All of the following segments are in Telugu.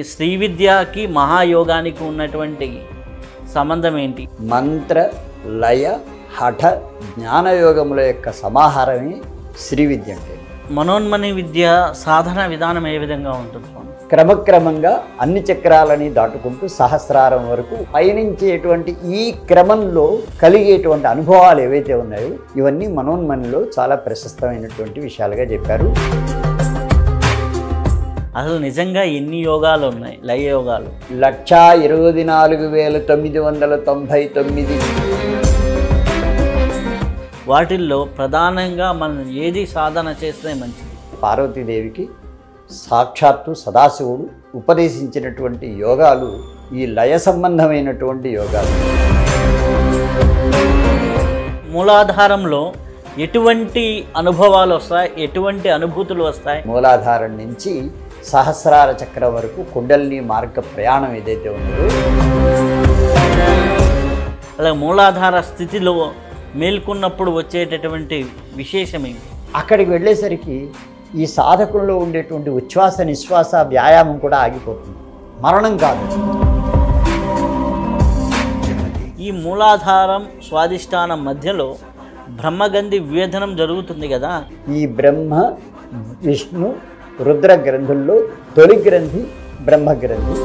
ఈ శ్రీ విద్యకి మహాయోగానికి ఉన్నటువంటి సంబంధం ఏంటి మంత్ర లయ హఠ జ్ఞానయోగముల యొక్క సమాహారమే శ్రీ విద్య అంటే మనోన్మని విద్య సాధన విధానం ఏ విధంగా ఉంటుంది స్వామి క్రమక్రమంగా అన్ని చక్రాలని దాటుకుంటూ సహస్రారం వరకు పయనించేటువంటి ఈ క్రమంలో కలిగేటువంటి అనుభవాలు ఏవైతే ఉన్నాయో ఇవన్నీ మనోన్మనిలో చాలా ప్రశస్తమైనటువంటి విషయాలుగా చెప్పారు అసలు నిజంగా ఎన్ని యోగాలు ఉన్నాయి లయ యోగాలు లక్షా ఇరవై నాలుగు వేల తొమ్మిది వందల తొంభై తొమ్మిది వాటిల్లో ప్రధానంగా మనం ఏది సాధన చేస్తే మంచిది పార్వతీదేవికి సాక్షాత్తు సదాశివుడు ఉపదేశించినటువంటి యోగాలు ఈ లయ సంబంధమైనటువంటి యోగాలు మూలాధారంలో ఎటువంటి అనుభవాలు వస్తాయి ఎటువంటి అనుభూతులు వస్తాయి మూలాధారం నుంచి సహస్రార చక్రం వరకు కుండలిని మార్గ ప్రయాణం ఏదైతే ఉందో అలా మూలాధార స్థితిలో మేల్కొన్నప్పుడు వచ్చేటటువంటి విశేషమే అక్కడికి వెళ్ళేసరికి ఈ సాధకుల్లో ఉండేటువంటి ఉచ్ఛ్వాస నిశ్వాస వ్యాయామం కూడా ఆగిపోతుంది మరణం కాదు ఈ మూలాధారం స్వాధిష్టానం మధ్యలో బ్రహ్మగంధి వివేదనం జరుగుతుంది కదా ఈ బ్రహ్మ విష్ణు రుద్ర గ్రంథుల్లో తొలి గ్రంథి బ్రహ్మగ్రంథి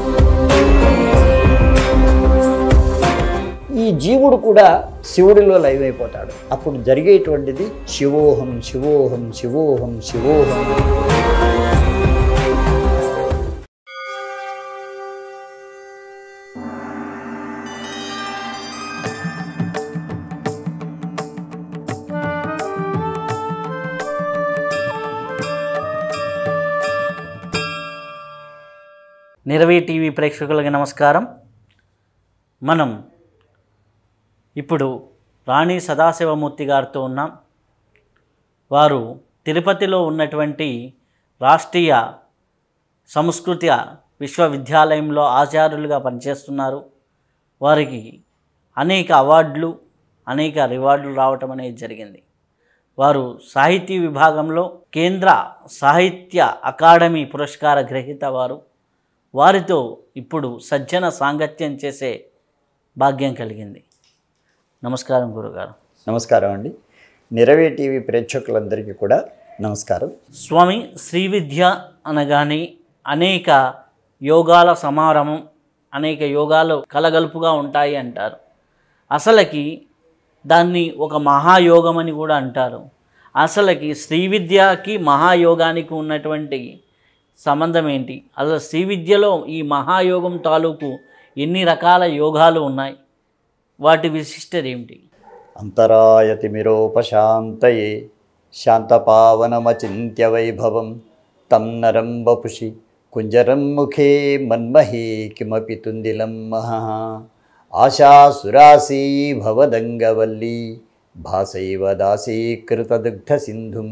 ఈ జీవుడు కూడా శివుడిలో లైవ్ అయిపోతాడు అప్పుడు జరిగేటువంటిది శివోహం శివోహం శివోహం శివోహం నిరవి టీవీ ప్రేక్షకులకి నమస్కారం మనం ఇప్పుడు రాణి సదాశివమూర్తి గారితో ఉన్నాం వారు తిరుపతిలో ఉన్నటువంటి రాష్ట్రీయ సంస్కృతి విశ్వవిద్యాలయంలో ఆచార్యులుగా పనిచేస్తున్నారు వారికి అనేక అవార్డులు అనేక రివార్డులు రావటం అనేది జరిగింది వారు సాహితీ విభాగంలో కేంద్ర సాహిత్య అకాడమీ పురస్కార గ్రహీత వారు వారితో ఇప్పుడు సజ్జన సాంగత్యం చేసే భాగ్యం కలిగింది నమస్కారం గురుగారు నమస్కారం అండి నిరవే టీవీ ప్రేక్షకులందరికీ కూడా నమస్కారం స్వామి శ్రీ విద్య అనగానే అనేక యోగాల సమారంభం అనేక యోగాలు కలగలుపుగా ఉంటాయి అంటారు అసలకి దాన్ని ఒక మహాయోగం అని కూడా అంటారు అసలకి శ్రీ విద్యకి మహాయోగానికి ఉన్నటువంటి సంబంధం ఏంటి అసలు శ్రీవిద్యలో ఈ మహాయోగం తాలూకు ఎన్ని రకాల యోగాలు ఉన్నాయి వాటి విశిష్టత ఏమిటి అంతరాయతిమిరోపశాంతయే శాంతపావనమచింత్యవైభవం తం నరం బపుషి కుంజరం ముఖే మన్మహే కిమపి తుందిలం మహా ఆశాసురాశీ భవదంగవల్లీ భాసైవ దాసీకృతదుగ్ధసింధుం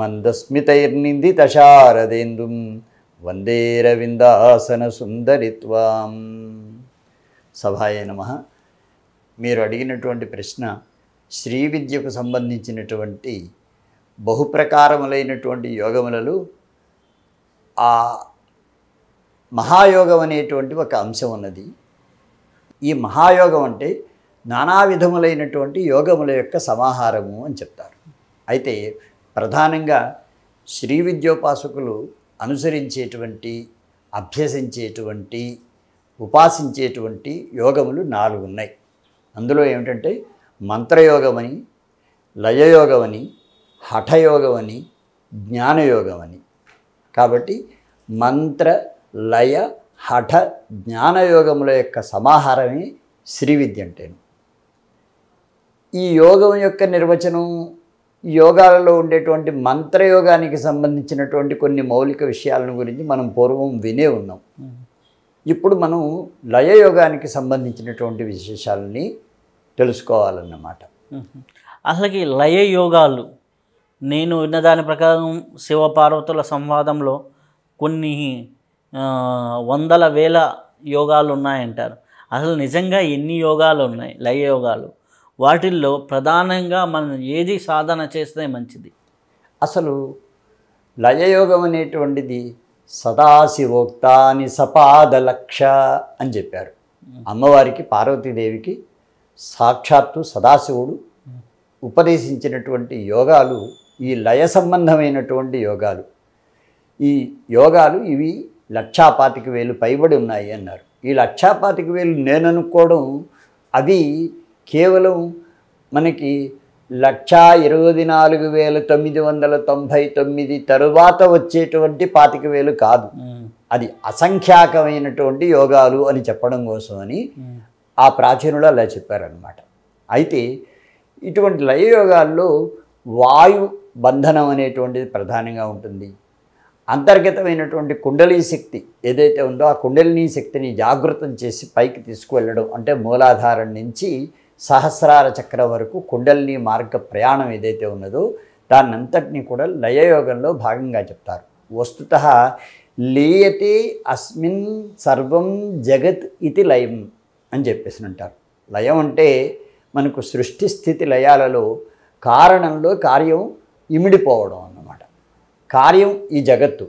മന്ദസ്മിതൈർനിന്ദിതശാരദേന്ദും వందేరవిందాసన సుందరిత్వాం సభాయ నమ మీరు అడిగినటువంటి ప్రశ్న శ్రీ విద్యకు సంబంధించినటువంటి బహుప్రకారములైనటువంటి యోగములలో ఆ మహాయోగం అనేటువంటి ఒక అంశం ఉన్నది ఈ మహాయోగం అంటే నానా విధములైనటువంటి యోగముల యొక్క సమాహారము అని చెప్తారు అయితే ప్రధానంగా శ్రీ విద్యోపాసకులు అనుసరించేటువంటి అభ్యసించేటువంటి ఉపాసించేటువంటి యోగములు నాలుగు ఉన్నాయి అందులో ఏమిటంటే మంత్రయోగమని లయయోగమని హఠయోగమని జ్ఞానయోగమని కాబట్టి మంత్ర లయ హఠ జ్ఞానయోగముల యొక్క సమాహారమే శ్రీ విద్య ఈ యోగం యొక్క నిర్వచనం యోగాలలో ఉండేటువంటి మంత్రయోగానికి సంబంధించినటువంటి కొన్ని మౌలిక విషయాలను గురించి మనం పూర్వం వినే ఉన్నాం ఇప్పుడు మనం లయయోగానికి సంబంధించినటువంటి విశేషాలని తెలుసుకోవాలన్నమాట అసలుకి లయ యోగాలు నేను విన్నదాని ప్రకారం శివపార్వతుల సంవాదంలో కొన్ని వందల వేల యోగాలు ఉన్నాయంటారు అసలు నిజంగా ఎన్ని యోగాలు ఉన్నాయి లయ యోగాలు వాటిల్లో ప్రధానంగా మనం ఏది సాధన చేస్తే మంచిది అసలు లయయోగం అనేటువంటిది సదాశివోక్తాని సపాదలక్ష అని చెప్పారు అమ్మవారికి పార్వతీదేవికి సాక్షాత్తు సదాశివుడు ఉపదేశించినటువంటి యోగాలు ఈ లయ సంబంధమైనటువంటి యోగాలు ఈ యోగాలు ఇవి లక్షాపాతిక వేలు పైబడి ఉన్నాయి అన్నారు ఈ లక్షాపాతిక వేలు నేను అనుకోవడం అవి కేవలం మనకి లక్షా ఇరవై నాలుగు వేల తొమ్మిది వందల తొంభై తొమ్మిది తరువాత వచ్చేటువంటి పాతిక వేలు కాదు అది అసంఖ్యాకమైనటువంటి యోగాలు అని చెప్పడం కోసం అని ఆ ప్రాచీనులు అలా చెప్పారనమాట అయితే ఇటువంటి లయ యోగాల్లో వాయు బంధనం అనేటువంటిది ప్రధానంగా ఉంటుంది అంతర్గతమైనటువంటి కుండలీ శక్తి ఏదైతే ఉందో ఆ కుండలిని శక్తిని జాగృతం చేసి పైకి తీసుకువెళ్ళడం అంటే మూలాధారం నుంచి సహస్రార చక్ర వరకు కుండలిని మార్గ ప్రయాణం ఏదైతే ఉన్నదో దాన్నంతటినీ కూడా లయయోగంలో భాగంగా చెప్తారు వస్తుత లీయతే అస్మిన్ సర్వం జగత్ ఇది లయం అని చెప్పేసి అంటారు లయం అంటే మనకు సృష్టి స్థితి లయాలలో కారణంలో కార్యం ఇమిడిపోవడం అన్నమాట కార్యం ఈ జగత్తు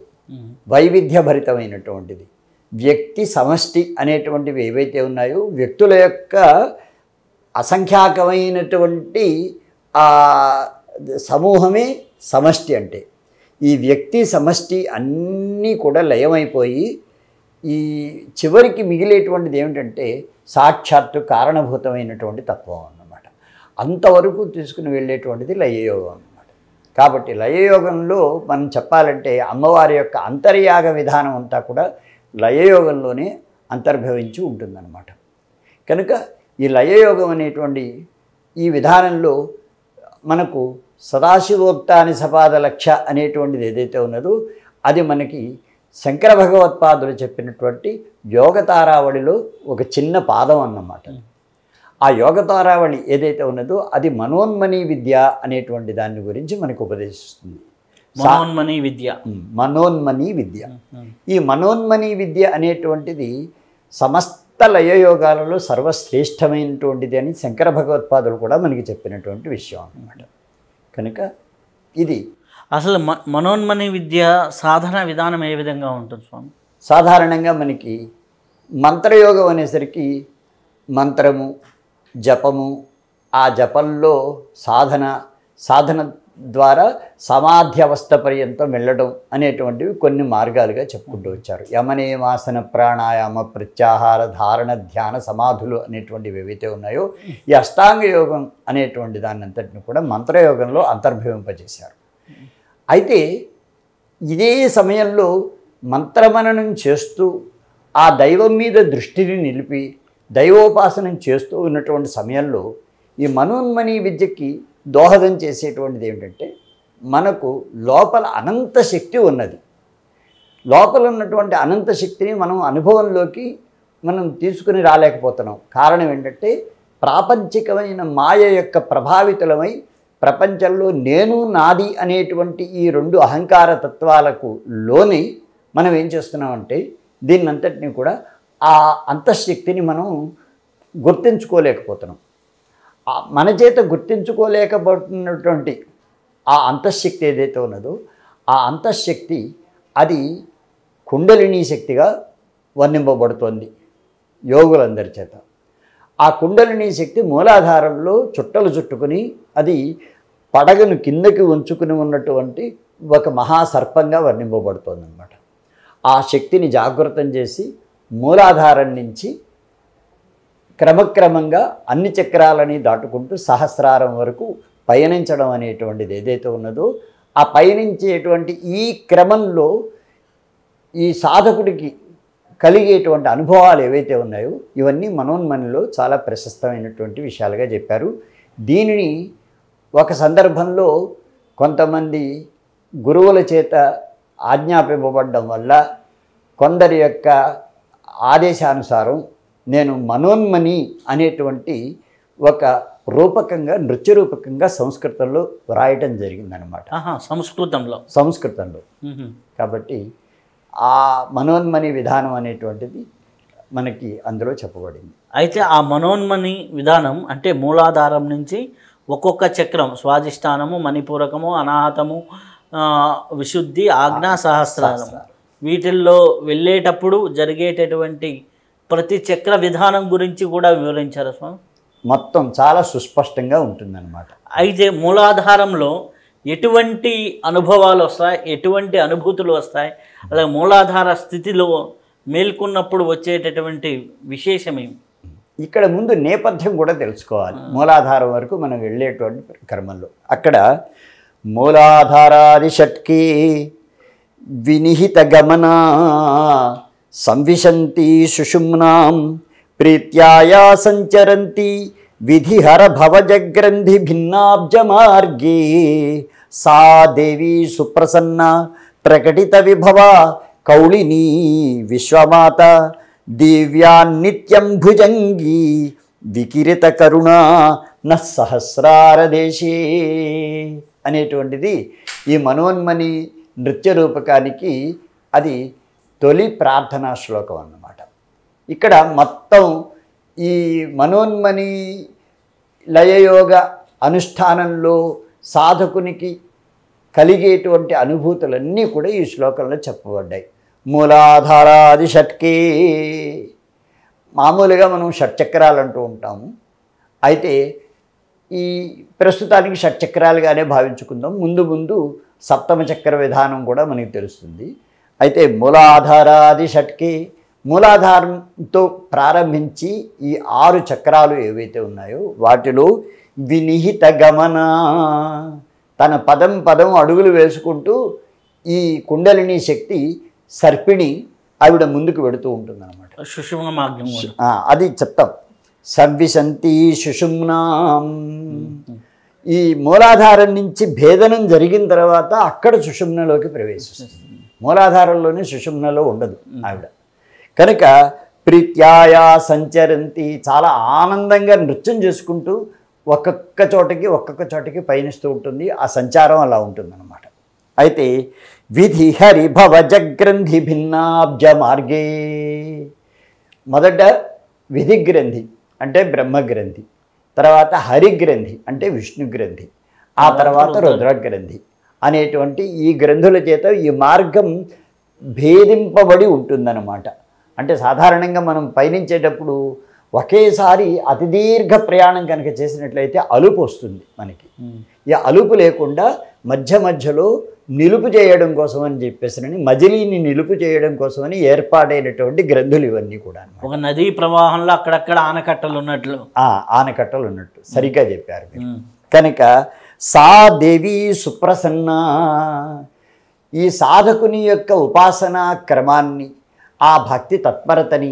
వైవిధ్యభరితమైనటువంటిది వ్యక్తి సమష్టి అనేటువంటివి ఏవైతే ఉన్నాయో వ్యక్తుల యొక్క అసంఖ్యాకమైనటువంటి సమూహమే సమష్టి అంటే ఈ వ్యక్తి సమష్టి అన్నీ కూడా లయమైపోయి ఈ చివరికి మిగిలేటువంటిది ఏమిటంటే సాక్షాత్తు కారణభూతమైనటువంటి తత్వం అన్నమాట అంతవరకు తీసుకుని వెళ్ళేటువంటిది లయయోగం అన్నమాట కాబట్టి లయయోగంలో మనం చెప్పాలంటే అమ్మవారి యొక్క అంతర్యాగ విధానం అంతా కూడా లయయోగంలోనే అంతర్భవించి ఉంటుందన్నమాట కనుక ఈ లయయోగం అనేటువంటి ఈ విధానంలో మనకు అని సపాద లక్ష అనేటువంటిది ఏదైతే ఉన్నదో అది మనకి శంకర భగవత్పాదులు చెప్పినటువంటి యోగతారావళిలో ఒక చిన్న పాదం అన్నమాట ఆ యోగతారావళి ఏదైతే ఉన్నదో అది మనోన్మణి విద్య అనేటువంటి దాని గురించి మనకు ఉపదేశిస్తుంది మనోన్మణి విద్య మనోన్మణి విద్య ఈ మనోన్మణి విద్య అనేటువంటిది సమస్త చిత్త లయయోగాలలో సర్వశ్రేష్టమైనటువంటిది అని శంకర భగవత్పాదులు కూడా మనకి చెప్పినటువంటి విషయం అన్నమాట కనుక ఇది అసలు మ మనోన్మని విద్య సాధన విధానం ఏ విధంగా ఉంటుంది స్వామి సాధారణంగా మనకి మంత్రయోగం అనేసరికి మంత్రము జపము ఆ జపంలో సాధన సాధన ద్వారా సమాధి అవస్థ పర్యంతం వెళ్ళడం అనేటువంటివి కొన్ని మార్గాలుగా చెప్పుకుంటూ వచ్చారు యమనేమాసన ప్రాణాయామ ప్రత్యాహార ధారణ ధ్యాన సమాధులు అనేటువంటివి ఏవైతే ఉన్నాయో ఈ అష్టాంగ యోగం అనేటువంటి దాని అంతటిని కూడా మంత్రయోగంలో అంతర్భవింపజేశారు అయితే ఇదే సమయంలో మంత్రమననం చేస్తూ ఆ దైవం మీద దృష్టిని నిలిపి దైవోపాసనం చేస్తూ ఉన్నటువంటి సమయంలో ఈ మనోన్మణి విద్యకి దోహదం చేసేటువంటిది ఏమిటంటే మనకు లోపల అనంత శక్తి ఉన్నది లోపల ఉన్నటువంటి అనంత శక్తిని మనం అనుభవంలోకి మనం తీసుకుని రాలేకపోతున్నాం కారణం ఏంటంటే ప్రాపంచికమైన మాయ యొక్క ప్రభావితులమై ప్రపంచంలో నేను నాది అనేటువంటి ఈ రెండు అహంకార తత్వాలకు లోని మనం ఏం చేస్తున్నామంటే దీన్నంతటిని కూడా ఆ అంతఃశక్తిని మనం గుర్తించుకోలేకపోతున్నాం మన చేత గుర్తించుకోలేకబడుతున్నటువంటి ఆ అంతఃశక్తి ఏదైతే ఉన్నదో ఆ అంతఃశక్తి అది కుండలిని శక్తిగా వర్ణింపబడుతోంది యోగులందరి చేత ఆ కుండలిని శక్తి మూలాధారంలో చుట్టలు చుట్టుకుని అది పడగను కిందకి ఉంచుకుని ఉన్నటువంటి ఒక మహాసర్పంగా వర్ణింపబడుతోందన్నమాట ఆ శక్తిని జాగ్రత్తం చేసి మూలాధారం నుంచి క్రమక్రమంగా అన్ని చక్రాలని దాటుకుంటూ సహస్రారం వరకు పయనించడం అనేటువంటిది ఏదైతే ఉన్నదో ఆ పయనించేటువంటి ఈ క్రమంలో ఈ సాధకుడికి కలిగేటువంటి అనుభవాలు ఏవైతే ఉన్నాయో ఇవన్నీ మనోన్మనిలో చాలా ప్రశస్తమైనటువంటి విషయాలుగా చెప్పారు దీనిని ఒక సందర్భంలో కొంతమంది గురువుల చేత ఆజ్ఞాపింపబడడం వల్ల కొందరి యొక్క ఆదేశానుసారం నేను మనోన్మణి అనేటువంటి ఒక రూపకంగా నృత్య రూపకంగా సంస్కృతంలో వ్రాయటం జరిగిందనమాట సంస్కృతంలో సంస్కృతంలో కాబట్టి ఆ మనోన్మణి విధానం అనేటువంటిది మనకి అందులో చెప్పబడింది అయితే ఆ మనోన్మణి విధానం అంటే మూలాధారం నుంచి ఒక్కొక్క చక్రం స్వాధిష్టానము మణిపూరకము అనాహతము విశుద్ధి ఆజ్ఞా సహస్రానము వీటిల్లో వెళ్ళేటప్పుడు జరిగేటటువంటి ప్రతి చక్ర విధానం గురించి కూడా వివరించారు స్వామి మొత్తం చాలా సుస్పష్టంగా ఉంటుంది అనమాట అయితే మూలాధారంలో ఎటువంటి అనుభవాలు వస్తాయి ఎటువంటి అనుభూతులు వస్తాయి అలాగే మూలాధార స్థితిలో మేల్కొన్నప్పుడు వచ్చేటటువంటి విశేషమేమి ఇక్కడ ముందు నేపథ్యం కూడా తెలుసుకోవాలి మూలాధారం వరకు మనం వెళ్ళేటువంటి క్రమంలో అక్కడ మూలాధారాది షట్కి వినిహిత గమన సంవిశంతి సుషుమ్నాం ప్రీత్యాయా సంచరంతి విధిహర భవజగ్రంథి భిన్నాబ్జమార్గే సా దేవి సుప్రసన్న ప్రకటిత విభవ కౌళినీ విశ్వమాత దివ్యాన్నిత్యం భుజంగీ వికిరిత కరుణ నహస్రారదేశే అనేటువంటిది ఈ మనోన్మని నృత్య రూపకానికి అది తొలి ప్రార్థనా శ్లోకం అన్నమాట ఇక్కడ మొత్తం ఈ మనోన్మని లయయోగ అనుష్ఠానంలో సాధకునికి కలిగేటువంటి అనుభూతులన్నీ కూడా ఈ శ్లోకంలో చెప్పబడ్డాయి మూలాధారాది షట్కే మామూలుగా మనం షట్చక్రాలు అంటూ ఉంటాము అయితే ఈ ప్రస్తుతానికి షట్చక్రాలుగానే భావించుకుందాం ముందు ముందు సప్తమ చక్ర విధానం కూడా మనకి తెలుస్తుంది అయితే మూలాధారాది షట్కి మూలాధారంతో ప్రారంభించి ఈ ఆరు చక్రాలు ఏవైతే ఉన్నాయో వాటిలో వినిహిత గమన తన పదం పదం అడుగులు వేసుకుంటూ ఈ కుండలిని శక్తి సర్పిణి ఆవిడ ముందుకు వెడుతూ ఉంటుంది అనమాట అది చెప్తాం సవ్విశంతి సుషుమ్నా ఈ మూలాధారం నుంచి భేదనం జరిగిన తర్వాత అక్కడ సుషుమ్నలోకి ప్రవేశిస్తుంది మూలాధారంలోని సుషుమ్నలో ఉండదు ఆవిడ కనుక ప్రీత్యాయా సంచరంతి చాలా ఆనందంగా నృత్యం చేసుకుంటూ ఒక్కొక్క చోటకి ఒక్కొక్క చోటకి పయనిస్తూ ఉంటుంది ఆ సంచారం అలా ఉంటుందన్నమాట అయితే విధి హరి భవ జగ్రంథి భిన్నాబ్జ మార్గే మొదట విధి గ్రంథి అంటే బ్రహ్మగ్రంథి తర్వాత హరిగ్రంథి అంటే విష్ణుగ్రంథి ఆ తర్వాత రుద్రగ్రంథి అనేటువంటి ఈ గ్రంథుల చేత ఈ మార్గం భేదింపబడి ఉంటుందన్నమాట అంటే సాధారణంగా మనం పయనించేటప్పుడు ఒకేసారి అతి దీర్ఘ ప్రయాణం కనుక చేసినట్లయితే అలుపు వస్తుంది మనకి ఈ అలుపు లేకుండా మధ్య మధ్యలో నిలుపు చేయడం కోసం అని చెప్పేసినని మజిలీని నిలుపు చేయడం కోసమని ఏర్పాటైనటువంటి గ్రంథులు ఇవన్నీ కూడా ఒక నదీ ప్రవాహంలో అక్కడక్కడ ఆనకట్టలు ఉన్నట్లు ఆనకట్టలు ఉన్నట్టు సరిగ్గా చెప్పారు కనుక సా దేవి సుప్రసన్న ఈ సాధకుని యొక్క ఉపాసనా క్రమాన్ని ఆ భక్తి తత్పరతని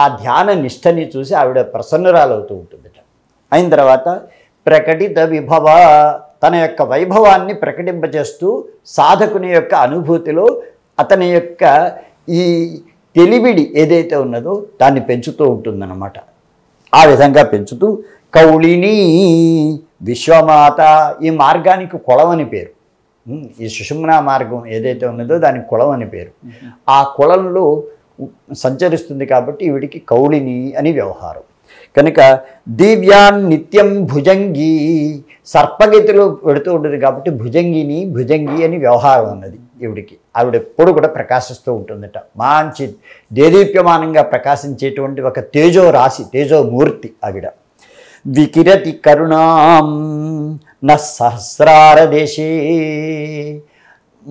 ఆ ధ్యాన నిష్టని చూసి ఆవిడ ప్రసన్నురాలవుతూ ఉంటుంది అయిన తర్వాత ప్రకటిత విభవ తన యొక్క వైభవాన్ని ప్రకటింపజేస్తూ సాధకుని యొక్క అనుభూతిలో అతని యొక్క ఈ తెలివిడి ఏదైతే ఉన్నదో దాన్ని పెంచుతూ ఉంటుందన్నమాట ఆ విధంగా పెంచుతూ కౌళిని విశ్వమాత ఈ మార్గానికి కులం అని పేరు ఈ సుషుమ్న మార్గం ఏదైతే ఉన్నదో దానికి కులం అని పేరు ఆ కులంలో సంచరిస్తుంది కాబట్టి వీడికి కౌళిని అని వ్యవహారం కనుక దివ్యాన్ నిత్యం భుజంగి సర్పగతిలో పెడుతూ ఉంటుంది కాబట్టి భుజంగిని భుజంగి అని వ్యవహారం ఉన్నది ఈవిడికి ఆవిడ ఎప్పుడు కూడా ప్రకాశిస్తూ ఉంటుందట మంచి దేదీప్యమానంగా ప్రకాశించేటువంటి ఒక తేజో రాశి తేజోమూర్తి ఆవిడ వికిరతి కరుణాం సహస్రార దేశే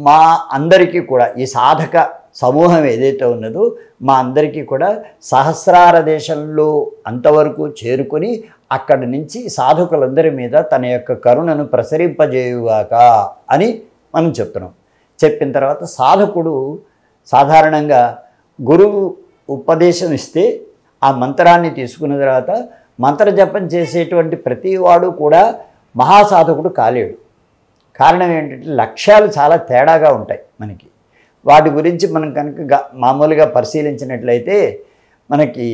మా అందరికీ కూడా ఈ సాధక సమూహం ఏదైతే ఉన్నదో మా అందరికీ కూడా సహస్రార దేశంలో అంతవరకు చేరుకొని అక్కడి నుంచి సాధకులందరి మీద తన యొక్క కరుణను ప్రసరింపజేయుగాక అని మనం చెప్తున్నాం చెప్పిన తర్వాత సాధకుడు సాధారణంగా గురువు ఉపదేశం ఇస్తే ఆ మంత్రాన్ని తీసుకున్న తర్వాత మంత్రజపం చేసేటువంటి ప్రతివాడు కూడా మహాసాధకుడు కాలేడు కారణం ఏంటంటే లక్ష్యాలు చాలా తేడాగా ఉంటాయి మనకి వాటి గురించి మనం కనుక మామూలుగా పరిశీలించినట్లయితే మనకి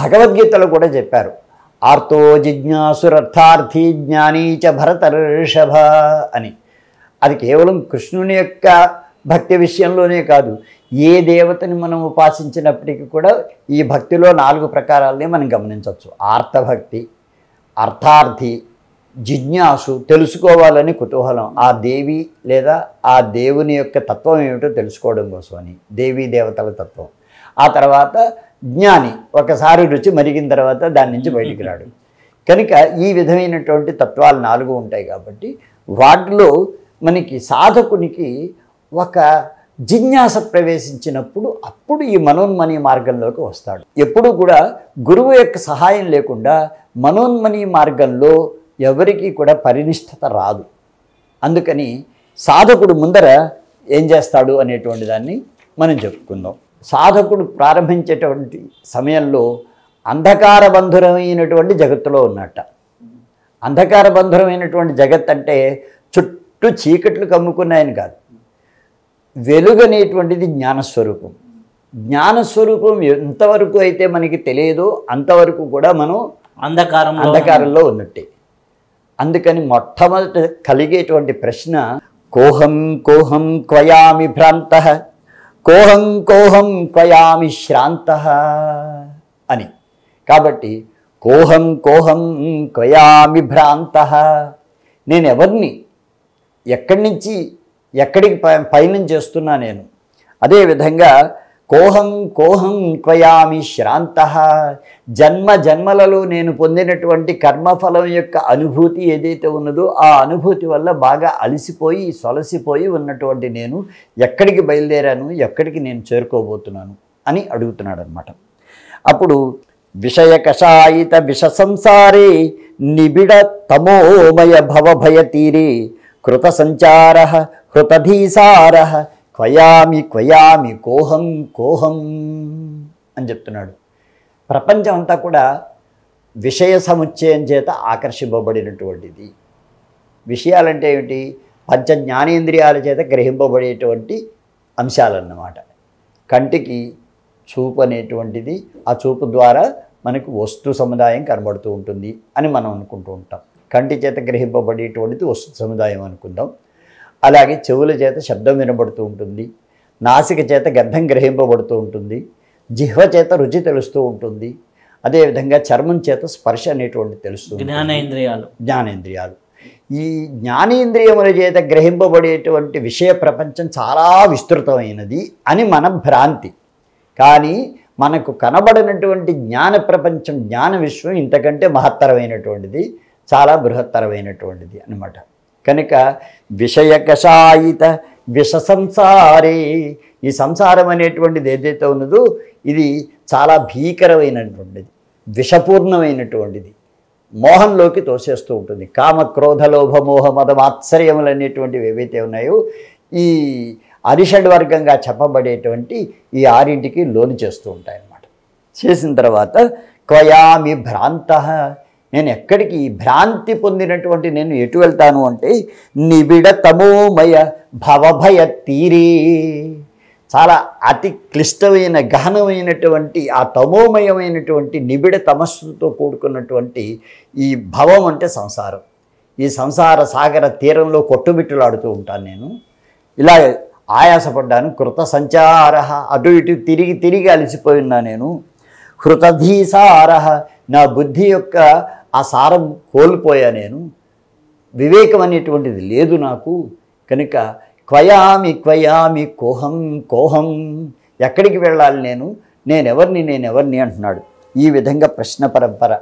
భగవద్గీతలో కూడా చెప్పారు ఆర్తో జిజ్ఞాసురర్థార్థి జ్ఞానీచ భరత ఋషభ అని అది కేవలం కృష్ణుని యొక్క భక్తి విషయంలోనే కాదు ఏ దేవతని మనం ఉపాసించినప్పటికీ కూడా ఈ భక్తిలో నాలుగు ప్రకారాలని మనం గమనించవచ్చు ఆర్తభక్తి అర్థార్థి జిజ్ఞాసు తెలుసుకోవాలని కుతూహలం ఆ దేవి లేదా ఆ దేవుని యొక్క తత్వం ఏమిటో తెలుసుకోవడం కోసమని దేవీ దేవతల తత్వం ఆ తర్వాత జ్ఞాని ఒకసారి రుచి మరిగిన తర్వాత దాని నుంచి బయటికి రాడు కనుక ఈ విధమైనటువంటి తత్వాలు నాలుగు ఉంటాయి కాబట్టి వాటిలో మనకి సాధకునికి ఒక జిజ్ఞాస ప్రవేశించినప్పుడు అప్పుడు ఈ మనోన్మణి మార్గంలోకి వస్తాడు ఎప్పుడు కూడా గురువు యొక్క సహాయం లేకుండా మనోన్మణి మార్గంలో ఎవరికీ కూడా పరినిష్టత రాదు అందుకని సాధకుడు ముందర ఏం చేస్తాడు అనేటువంటి దాన్ని మనం చెప్పుకుందాం సాధకుడు ప్రారంభించేటువంటి సమయంలో అంధకార బంధురమైనటువంటి జగత్తులో ఉన్నట్ట అంధకార బంధురమైనటువంటి జగత్ అంటే చుట్టూ చీకట్లు కమ్ముకున్నాయని కాదు వెలుగు అనేటువంటిది జ్ఞానస్వరూపం జ్ఞానస్వరూపం ఎంతవరకు అయితే మనకి తెలియదో అంతవరకు కూడా మనం అంధకారం అంధకారంలో ఉన్నట్టే అందుకని మొట్టమొదట కలిగేటువంటి ప్రశ్న కోహం కోహం క్వయామి భ్రాంత కోహం కోహం క్వయామి శ్రాంత అని కాబట్టి కోహం కోహం క్వయామి భ్రాంత నేను ఎవరిని ఎక్కడి నుంచి ఎక్కడికి పయనం చేస్తున్నా నేను అదేవిధంగా కోహం కోహం క్వయామి శ్రాంత జన్మ జన్మలలో నేను పొందినటువంటి కర్మఫలం యొక్క అనుభూతి ఏదైతే ఉన్నదో ఆ అనుభూతి వల్ల బాగా అలసిపోయి సొలసిపోయి ఉన్నటువంటి నేను ఎక్కడికి బయలుదేరాను ఎక్కడికి నేను చేరుకోబోతున్నాను అని అడుగుతున్నాడు అనమాట అప్పుడు విషయ కషాయిత విష సంసారే నిబిడ తమోమయ భవభయ తీరే సంచార హృతభీసార క్వయామి క్వయామి కోహం కోహం అని చెప్తున్నాడు ప్రపంచం అంతా కూడా విషయ సముచ్చయం చేత ఆకర్షింపబడినటువంటిది విషయాలంటే ఏమిటి పంచ జ్ఞానేంద్రియాల చేత గ్రహింపబడేటువంటి అంశాలన్నమాట కంటికి చూపు అనేటువంటిది ఆ చూపు ద్వారా మనకు వస్తు సముదాయం కనబడుతూ ఉంటుంది అని మనం అనుకుంటూ ఉంటాం కంటి చేత గ్రహింపబడేటువంటిది వస్తు సముదాయం అనుకుందాం అలాగే చెవుల చేత శబ్దం వినబడుతూ ఉంటుంది నాసిక చేత గంధం గ్రహింపబడుతూ ఉంటుంది జిహ్వ చేత రుచి తెలుస్తూ ఉంటుంది అదేవిధంగా చర్మం చేత స్పర్శ అనేటువంటి తెలుస్తుంది జ్ఞానేంద్రియాలు జ్ఞానేంద్రియాలు ఈ జ్ఞానేంద్రియముల చేత గ్రహింపబడేటువంటి విషయ ప్రపంచం చాలా విస్తృతమైనది అని మన భ్రాంతి కానీ మనకు కనబడినటువంటి జ్ఞాన ప్రపంచం జ్ఞాన విశ్వం ఇంతకంటే మహత్తరమైనటువంటిది చాలా బృహత్తరమైనటువంటిది అనమాట కనుక విషయకషాయిత విష సంసారే ఈ సంసారం అనేటువంటిది ఏదైతే ఉన్నదో ఇది చాలా భీకరమైనటువంటిది విషపూర్ణమైనటువంటిది మోహంలోకి తోసేస్తూ ఉంటుంది కామ క్రోధ లోభ మోహ మతమాత్సర్యములు అనేటువంటివి ఏవైతే ఉన్నాయో ఈ అరిషడ్ వర్గంగా చెప్పబడేటువంటి ఈ ఆరింటికి లోను చేస్తూ ఉంటాయన్నమాట చేసిన తర్వాత క్వయామి భ్రాంత నేను ఎక్కడికి భ్రాంతి పొందినటువంటి నేను ఎటు వెళ్తాను అంటే నిబిడ తమోమయ భవభయ తీరి చాలా అతి క్లిష్టమైన గహనమైనటువంటి ఆ తమోమయమైనటువంటి నిబిడ తమస్సుతో కూడుకున్నటువంటి ఈ భవం అంటే సంసారం ఈ సంసార సాగర తీరంలో కొట్టుబిట్టులాడుతూ ఉంటాను నేను ఇలా ఆయాసపడ్డాను కృత సంచార అటు ఇటు తిరిగి తిరిగి ఉన్నా నేను హృతధీసార నా బుద్ధి యొక్క ఆ సారం కోల్పోయా నేను వివేకం అనేటువంటిది లేదు నాకు కనుక క్వయామి క్వయామి కోహం కోహం ఎక్కడికి వెళ్ళాలి నేను నేనెవరిని నేనెవరిని అంటున్నాడు ఈ విధంగా ప్రశ్న పరంపర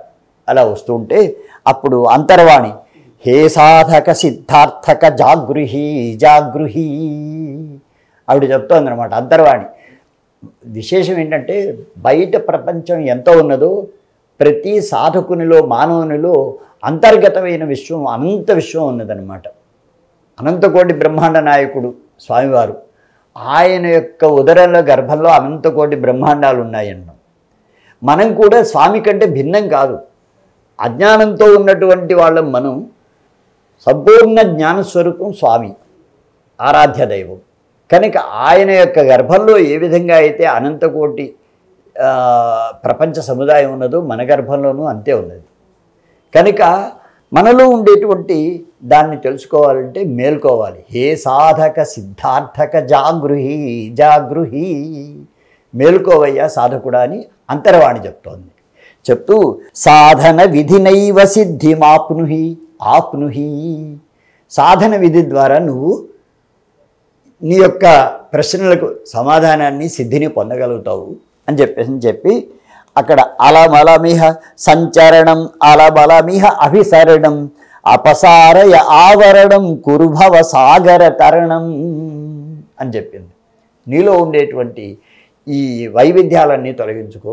అలా వస్తూ ఉంటే అప్పుడు అంతర్వాణి హే సాధక సిద్ధార్థక జాగృహి జాగృహి ఆవిడ చెప్తోందనమాట అంతర్వాణి విశేషం ఏంటంటే బయట ప్రపంచం ఎంత ఉన్నదో ప్రతి సాధకునిలో మానవునిలో అంతర్గతమైన విశ్వం అనంత విశ్వం ఉన్నదన్నమాట అనంతకోటి బ్రహ్మాండ నాయకుడు స్వామివారు ఆయన యొక్క ఉదరల గర్భంలో అనంతకోటి బ్రహ్మాండాలు ఉన్నాయన్నాం మనం కూడా స్వామి కంటే భిన్నం కాదు అజ్ఞానంతో ఉన్నటువంటి వాళ్ళం మనం సంపూర్ణ జ్ఞానస్వరూపం స్వామి ఆరాధ్య దైవం కనుక ఆయన యొక్క గర్భంలో ఏ విధంగా అయితే అనంతకోటి ప్రపంచ సముదాయం ఉన్నదో మన గర్భంలోనూ అంతే ఉన్నది కనుక మనలో ఉండేటువంటి దాన్ని తెలుసుకోవాలంటే మేల్కోవాలి హే సాధక సిద్ధార్థక జాగృహి జాగృహి మేల్కోవయ్యా సాధకుడా అని అంతర్వాణి చెప్తోంది చెప్తూ సాధన విధినైవ మాప్నుహి ఆప్నుహి సాధన విధి ద్వారా నువ్వు నీ యొక్క ప్రశ్నలకు సమాధానాన్ని సిద్ధిని పొందగలుగుతావు అని చెప్పేసి చెప్పి అక్కడ అలమలమిహ సంచరణం అలమలమిహ అభిసరణం అపసారయ ఆవరణం కురుభవ సాగర తరణం అని చెప్పింది నీలో ఉండేటువంటి ఈ వైవిధ్యాలన్నీ తొలగించుకో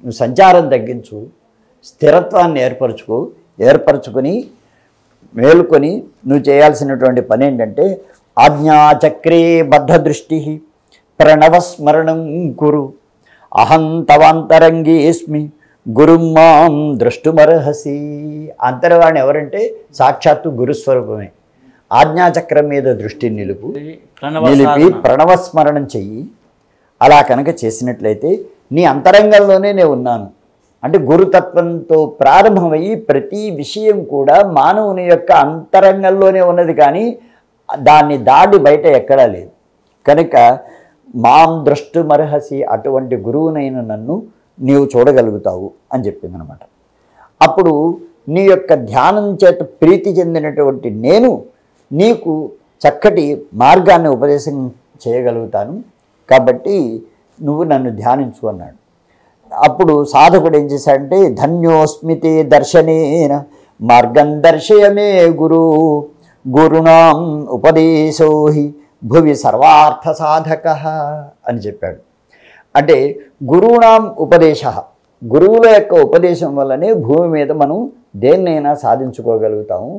నువ్వు సంచారం తగ్గించు స్థిరత్వాన్ని ఏర్పరచుకో ఏర్పరచుకొని మేలుకొని నువ్వు చేయాల్సినటువంటి పని ఏంటంటే ఆజ్ఞాచక్రే దృష్టి ప్రణవస్మరణం కురు అహం తవాంతరంగీస్మి గురుమాం దృష్టుమర్హసి అంతర్వాణి ఎవరంటే సాక్షాత్తు గురుస్వరూపమే ఆజ్ఞాచక్రం మీద దృష్టి నిలుపు నిలిపి ప్రణవస్మరణం చెయ్యి అలా కనుక చేసినట్లయితే నీ అంతరంగంలోనే నేను ఉన్నాను అంటే గురుతత్వంతో ప్రారంభమయ్యి ప్రతి విషయం కూడా మానవుని యొక్క అంతరంగంలోనే ఉన్నది కానీ దాన్ని దాడి బయట ఎక్కడా లేదు కనుక మాం ద్రష్టు మర్హసి అటువంటి గురువునైన నన్ను నీవు చూడగలుగుతావు అని చెప్పిందనమాట అప్పుడు నీ యొక్క ధ్యానం చేత ప్రీతి చెందినటువంటి నేను నీకు చక్కటి మార్గాన్ని ఉపదేశం చేయగలుగుతాను కాబట్టి నువ్వు నన్ను ధ్యానించు అన్నాడు అప్పుడు సాధకుడు ఏం చేశాడంటే ధన్యోస్మితి దర్శనేన మార్గం దర్శయమే గురు గురుణాం ఉపదేశోహి భువి సర్వార్థ సాధక అని చెప్పాడు అంటే గురువునాం ఉపదేశ గురువుల యొక్క ఉపదేశం వల్లనే భూమి మీద మనం దేన్నైనా సాధించుకోగలుగుతాము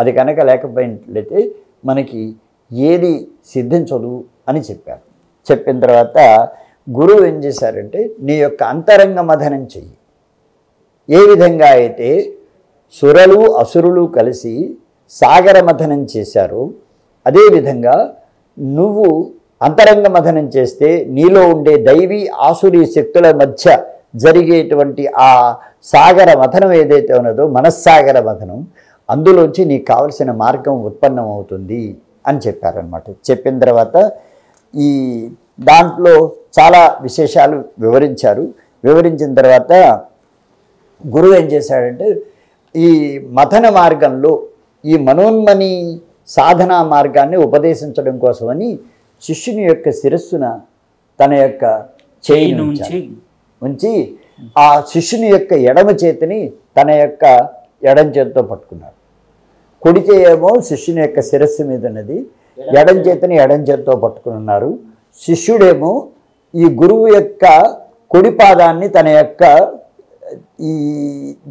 అది కనుక లేకపోయినట్లయితే మనకి ఏది సిద్ధించదు అని చెప్పారు చెప్పిన తర్వాత గురువు ఏం చేశారంటే నీ యొక్క అంతరంగ మధనం చెయ్యి ఏ విధంగా అయితే సురలు అసురులు కలిసి సాగర మథనం చేశారో అదేవిధంగా నువ్వు అంతరంగ మథనం చేస్తే నీలో ఉండే దైవీ ఆసురి శక్తుల మధ్య జరిగేటువంటి ఆ సాగర మథనం ఏదైతే ఉన్నదో మనస్సాగర మథనం అందులోంచి నీకు కావలసిన మార్గం ఉత్పన్నం అవుతుంది అని చెప్పారనమాట చెప్పిన తర్వాత ఈ దాంట్లో చాలా విశేషాలు వివరించారు వివరించిన తర్వాత గురువు ఏం చేశాడంటే ఈ మథన మార్గంలో ఈ మనోన్మని సాధనా మార్గాన్ని ఉపదేశించడం కోసమని శిష్యుని యొక్క శిరస్సున తన యొక్క చేయి ఉంచి ఆ శిష్యుని యొక్క ఎడమ చేతిని తన యొక్క ఎడం చేతితో పట్టుకున్నారు కుడి చేయేమో శిష్యుని యొక్క శిరస్సు మీద ఉన్నది ఎడం చేతిని ఎడం చేతితో పట్టుకుని ఉన్నారు శిష్యుడేమో ఈ గురువు యొక్క కుడి పాదాన్ని తన యొక్క ఈ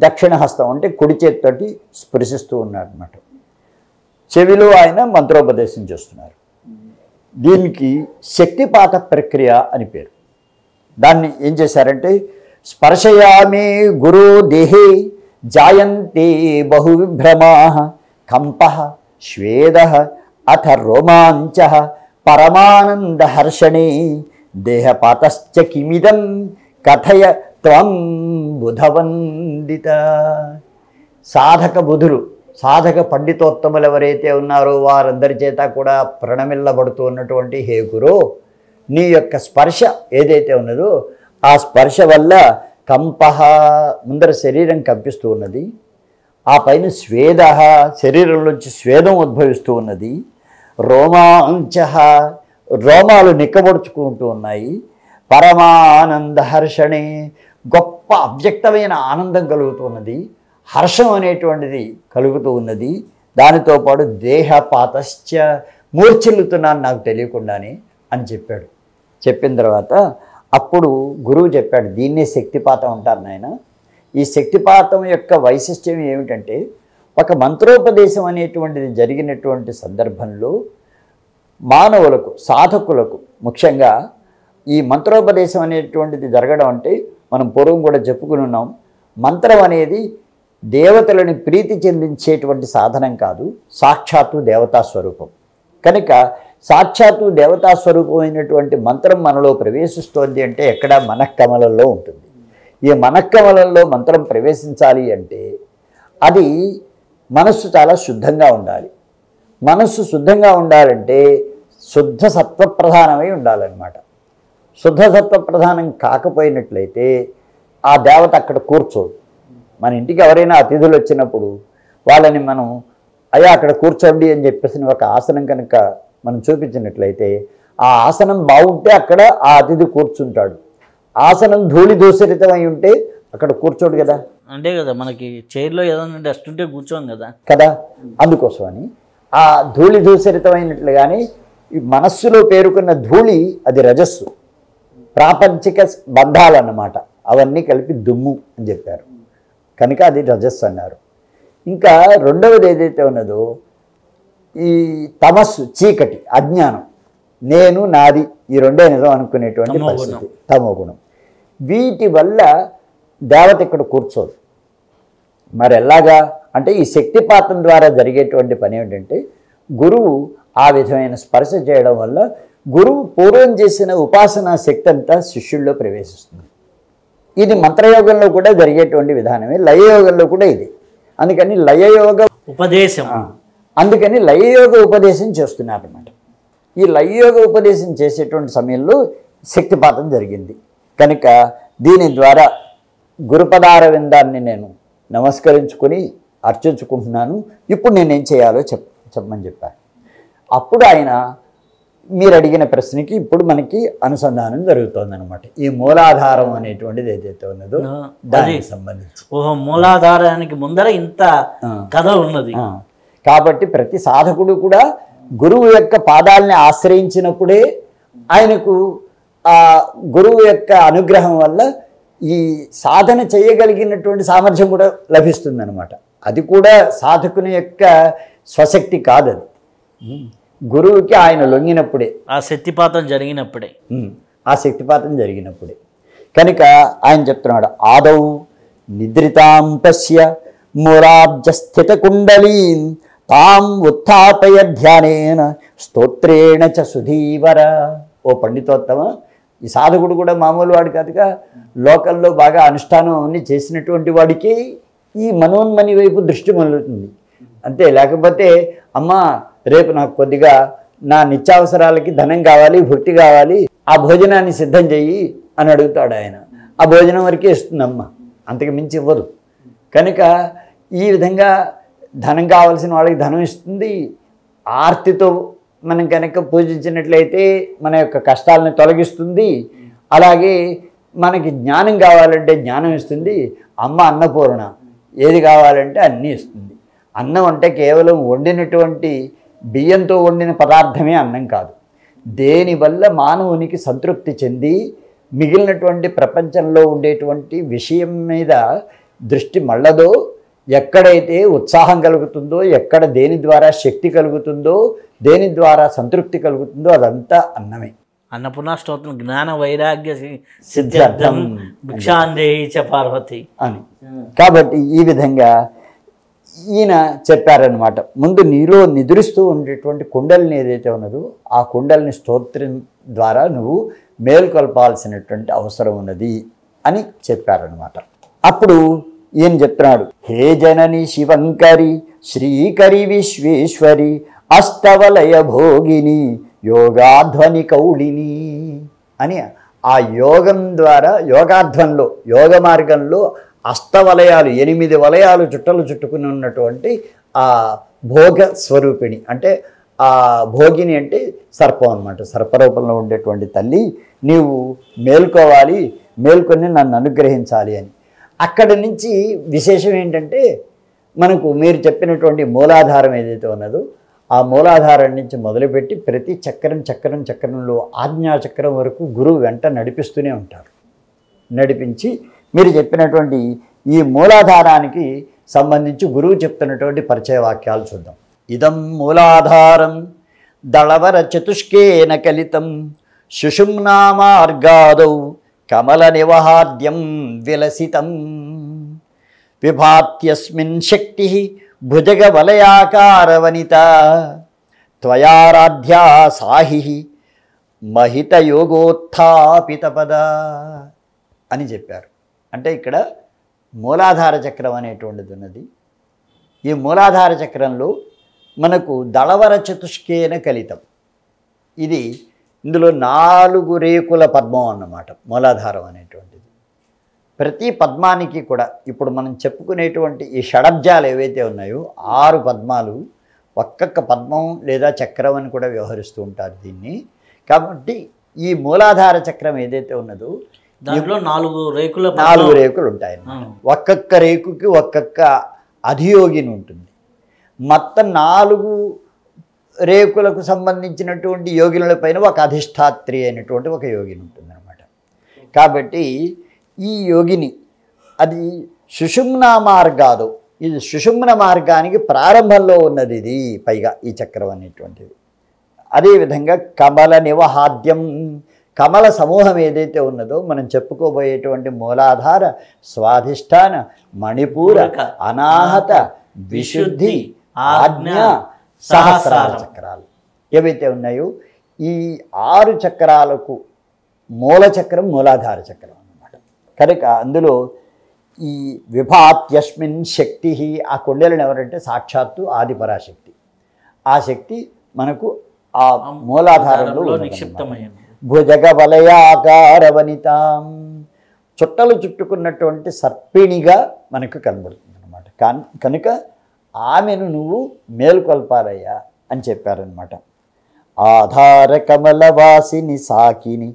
దక్షిణ హస్తం అంటే కుడి చేతితోటి స్పృశిస్తూ ఉన్నాడు అన్నమాట చెవిలో ఆయన మంత్రోపదేశం చేస్తున్నారు దీనికి శక్తిపాత ప్రక్రియ అని పేరు దాన్ని ఏం చేశారంటే స్పర్శయామి గురు దేహే జాయంతి బహువిభ్రమా కంప శ్వేద అథ రోమాంచ పరమానంద హర్షణే దేహపాతశ్చకిమిదం కిమిదం కథయ త్వం బుధవందిత సాధక బుధులు సాధక పండితోత్తములు ఎవరైతే ఉన్నారో వారందరి చేత కూడా ప్రణమిల్లబడుతూ ఉన్నటువంటి హే గురు నీ యొక్క స్పర్శ ఏదైతే ఉన్నదో ఆ స్పర్శ వల్ల కంపహ ముందర శరీరం కంపిస్తూ ఉన్నది ఆ పైన స్వేద శరీరం నుంచి స్వేదం ఉద్భవిస్తూ ఉన్నది రోమాంచ రోమాలు నిక్కబడుచుకుంటూ ఉన్నాయి పరమానంద హర్షణే గొప్ప అవ్యక్తమైన ఆనందం కలుగుతున్నది హర్షం అనేటువంటిది కలుగుతూ ఉన్నది దానితో పాటు పాతశ్చ మూర్చిల్లుతున్నాను నాకు తెలియకుండానే అని చెప్పాడు చెప్పిన తర్వాత అప్పుడు గురువు చెప్పాడు దీన్నే శక్తిపాతం అంటారు నాయన ఈ శక్తిపాతం యొక్క వైశిష్ట్యం ఏమిటంటే ఒక మంత్రోపదేశం అనేటువంటిది జరిగినటువంటి సందర్భంలో మానవులకు సాధకులకు ముఖ్యంగా ఈ మంత్రోపదేశం అనేటువంటిది జరగడం అంటే మనం పూర్వం కూడా చెప్పుకుని ఉన్నాం మంత్రం అనేది దేవతలని ప్రీతి చెందించేటువంటి సాధనం కాదు సాక్షాత్తు దేవతా స్వరూపం కనుక సాక్షాత్తు దేవతా స్వరూపమైనటువంటి మంత్రం మనలో ప్రవేశిస్తోంది అంటే ఎక్కడ మనఃకమలంలో ఉంటుంది ఈ మనఃకమలంలో మంత్రం ప్రవేశించాలి అంటే అది మనస్సు చాలా శుద్ధంగా ఉండాలి మనస్సు శుద్ధంగా ఉండాలంటే శుద్ధ సత్వప్రధానమై ప్రధానమై ఉండాలన్నమాట శుద్ధ సత్వప్రధానం ప్రధానం కాకపోయినట్లయితే ఆ దేవత అక్కడ కూర్చోదు మన ఇంటికి ఎవరైనా అతిథులు వచ్చినప్పుడు వాళ్ళని మనం అయ్యా అక్కడ కూర్చోండి అని చెప్పేసి ఒక ఆసనం కనుక మనం చూపించినట్లయితే ఆ ఆసనం బాగుంటే అక్కడ ఆ అతిథి కూర్చుంటాడు ఆసనం ధూళి అయి ఉంటే అక్కడ కూర్చోడు కదా అంటే కదా మనకి చైర్లో ఏదైనా డస్ట్ ఉంటే కూర్చోం కదా కదా అందుకోసమని ఆ ధూళి దూషరితమైనట్లు కానీ ఈ మనస్సులో పేరుకున్న ధూళి అది రజస్సు ప్రాపంచిక బంధాలన్నమాట అవన్నీ కలిపి దుమ్ము అని చెప్పారు కనుక అది రజస్ అన్నారు ఇంకా రెండవది ఏదైతే ఉన్నదో ఈ తమస్సు చీకటి అజ్ఞానం నేను నాది ఈ రెండో నిజం అనుకునేటువంటి పరిస్థితి తమోగుణం వీటి వల్ల దేవత ఇక్కడ కూర్చోదు మరి ఎలాగా అంటే ఈ శక్తిపాతం ద్వారా జరిగేటువంటి పని ఏంటంటే గురువు ఆ విధమైన స్పర్శ చేయడం వల్ల గురువు పూర్వం చేసిన ఉపాసనా శక్తి అంతా శిష్యుల్లో ప్రవేశిస్తుంది ఇది మంత్రయోగంలో కూడా జరిగేటువంటి విధానమే లయయోగంలో కూడా ఇది అందుకని లయయోగ ఉపదేశం అందుకని లయయోగ ఉపదేశం చేస్తున్నారు అనమాట ఈ లయయోగ ఉపదేశం చేసేటువంటి సమయంలో శక్తిపాతం జరిగింది కనుక దీని ద్వారా గురుపదారవిందాన్ని నేను నమస్కరించుకొని అర్చించుకుంటున్నాను ఇప్పుడు నేనేం చేయాలో చెప్ చెప్పమని చెప్పాను అప్పుడు ఆయన మీరు అడిగిన ప్రశ్నకి ఇప్పుడు మనకి అనుసంధానం జరుగుతుంది అనమాట ఈ మూలాధారం అనేటువంటిది ఏదైతే ఉన్నదో దానికి సంబంధించి ఓహో మూలాధారానికి ముందర ఇంత కథ ఉన్నది కాబట్టి ప్రతి సాధకుడు కూడా గురువు యొక్క పాదాలని ఆశ్రయించినప్పుడే ఆయనకు ఆ గురువు యొక్క అనుగ్రహం వల్ల ఈ సాధన చేయగలిగినటువంటి సామర్థ్యం కూడా లభిస్తుంది అది కూడా సాధకుని యొక్క స్వశక్తి కాదు అది గురువుకి ఆయన లొంగినప్పుడే ఆ శక్తిపాతం జరిగినప్పుడే ఆ శక్తిపాతం జరిగినప్పుడే కనుక ఆయన చెప్తున్నాడు ఆదౌ నిద్రితాం పశ్య మూలాబ్జస్థిత కుండలీం తాం ఉత్పయ ధ్యానేన స్తోత్రేణ చ సుధీవర ఓ పండితోత్తమ ఈ సాధకుడు కూడా మామూలు వాడు కాదుగా లోకల్లో బాగా అనుష్ఠానం అన్నీ చేసినటువంటి వాడికి ఈ మనోన్మని వైపు దృష్టి మలుతుంది అంతే లేకపోతే అమ్మ రేపు నాకు కొద్దిగా నా నిత్యావసరాలకి ధనం కావాలి భక్తి కావాలి ఆ భోజనాన్ని సిద్ధం చెయ్యి అని అడుగుతాడు ఆయన ఆ భోజనం వరకే ఇస్తుంది అమ్మ అంతకు మించి ఇవ్వదు కనుక ఈ విధంగా ధనం కావాల్సిన వాళ్ళకి ధనం ఇస్తుంది ఆర్తితో మనం కనుక పూజించినట్లయితే మన యొక్క కష్టాలను తొలగిస్తుంది అలాగే మనకి జ్ఞానం కావాలంటే జ్ఞానం ఇస్తుంది అమ్మ అన్నపూర్ణ ఏది కావాలంటే అన్నీ ఇస్తుంది అన్నం అంటే కేవలం వండినటువంటి బియ్యంతో వండిన పదార్థమే అన్నం కాదు దేనివల్ల మానవునికి సంతృప్తి చెంది మిగిలినటువంటి ప్రపంచంలో ఉండేటువంటి విషయం మీద దృష్టి మళ్ళదో ఎక్కడైతే ఉత్సాహం కలుగుతుందో ఎక్కడ దేని ద్వారా శక్తి కలుగుతుందో దేని ద్వారా సంతృప్తి కలుగుతుందో అదంతా అన్నమే అన్నపూర్ణ స్తోత్రం జ్ఞాన వైరాగ్య సిద్ధార్థం భిక్షాందేయి చ పార్వతి అని కాబట్టి ఈ విధంగా ఈయన చెప్పారనమాట ముందు నీలో నిద్రిస్తూ ఉండేటువంటి కుండల్ని ఏదైతే ఉన్నదో ఆ కుండల్ని స్తోత్రం ద్వారా నువ్వు మేల్కొల్పాల్సినటువంటి అవసరం ఉన్నది అని చెప్పారనమాట అప్పుడు ఈయన చెప్తున్నాడు హే జనని శివంకరి శ్రీకరి విశ్వేశ్వరి అష్టవలయ భోగిని యోగాధ్వని కౌళిని అని ఆ యోగం ద్వారా యోగాధ్వంలో యోగ మార్గంలో అష్టవలయాలు ఎనిమిది వలయాలు చుట్టలు చుట్టుకుని ఉన్నటువంటి ఆ భోగ స్వరూపిణి అంటే ఆ భోగిని అంటే సర్పం అనమాట సర్పరూపంలో ఉండేటువంటి తల్లి నీవు మేల్కోవాలి మేల్కొని నన్ను అనుగ్రహించాలి అని అక్కడి నుంచి విశేషం ఏంటంటే మనకు మీరు చెప్పినటువంటి మూలాధారం ఏదైతే ఉన్నదో ఆ మూలాధారం నుంచి మొదలుపెట్టి ప్రతి చక్రం చక్రం చక్రంలో ఆజ్ఞా చక్రం వరకు గురువు వెంట నడిపిస్తూనే ఉంటారు నడిపించి మీరు చెప్పినటువంటి ఈ మూలాధారానికి సంబంధించి గురువు చెప్తున్నటువంటి పరిచయ వాక్యాలు చూద్దాం ఇదం మూలాధారం దళవర చతుష్కేన కలితం సుషుమ్నా మార్గాదౌ కమల నివహార్ద్యం విలసితం విభాత్యస్మిన్ శక్తి భుజగవలయాకారవనిత త్వయారాధ్యా సాహి పద అని చెప్పారు అంటే ఇక్కడ మూలాధార చక్రం అనేటువంటిది ఉన్నది ఈ మూలాధార చక్రంలో మనకు దళవర చతుష్కేన కలితం ఇది ఇందులో నాలుగు రేకుల పద్మం అన్నమాట మూలాధారం అనేటువంటిది ప్రతి పద్మానికి కూడా ఇప్పుడు మనం చెప్పుకునేటువంటి ఈ షడబ్జాలు ఏవైతే ఉన్నాయో ఆరు పద్మాలు ఒక్కొక్క పద్మం లేదా చక్రం అని కూడా వ్యవహరిస్తూ ఉంటారు దీన్ని కాబట్టి ఈ మూలాధార చక్రం ఏదైతే ఉన్నదో దాంట్లో నాలుగు రేకుల నాలుగు రేకులు ఉంటాయి ఒక్కొక్క రేకుకి ఒక్కొక్క అధియోగిని ఉంటుంది మొత్తం నాలుగు రేకులకు సంబంధించినటువంటి యోగినుల పైన ఒక అధిష్టాత్రి అయినటువంటి ఒక యోగిని ఉంటుంది అనమాట కాబట్టి ఈ యోగిని అది సుషుమ్న మార్గాదు ఇది సుషుమ్న మార్గానికి ప్రారంభంలో ఉన్నది ఇది పైగా ఈ చక్రం అనేటువంటిది అదేవిధంగా కమల నివహాద్యం కమల సమూహం ఏదైతే ఉన్నదో మనం చెప్పుకోబోయేటువంటి మూలాధార స్వాధిష్టాన మణిపూర అనాహత విశుద్ధి ఆజ్ఞ సహస్రాల చక్రాలు ఏవైతే ఉన్నాయో ఈ ఆరు చక్రాలకు మూల చక్రం మూలాధార చక్రం అనమాట కనుక అందులో ఈ విభాత్యస్మిన్ శక్తి ఆ కొండలను ఎవరంటే సాక్షాత్తు ఆదిపరాశక్తి ఆ శక్తి మనకు ఆ మూలాధారంలో నిక్షిప్తమైంది భుజగ వలయాకారవనితాం చుట్టలు చుట్టుకున్నటువంటి సర్పిణిగా మనకు కనబడుతుంది అనమాట కనుక ఆమెను నువ్వు మేల్కొల్పాలయ్యా అని చెప్పారనమాట ఆధార వాసిని సాకిని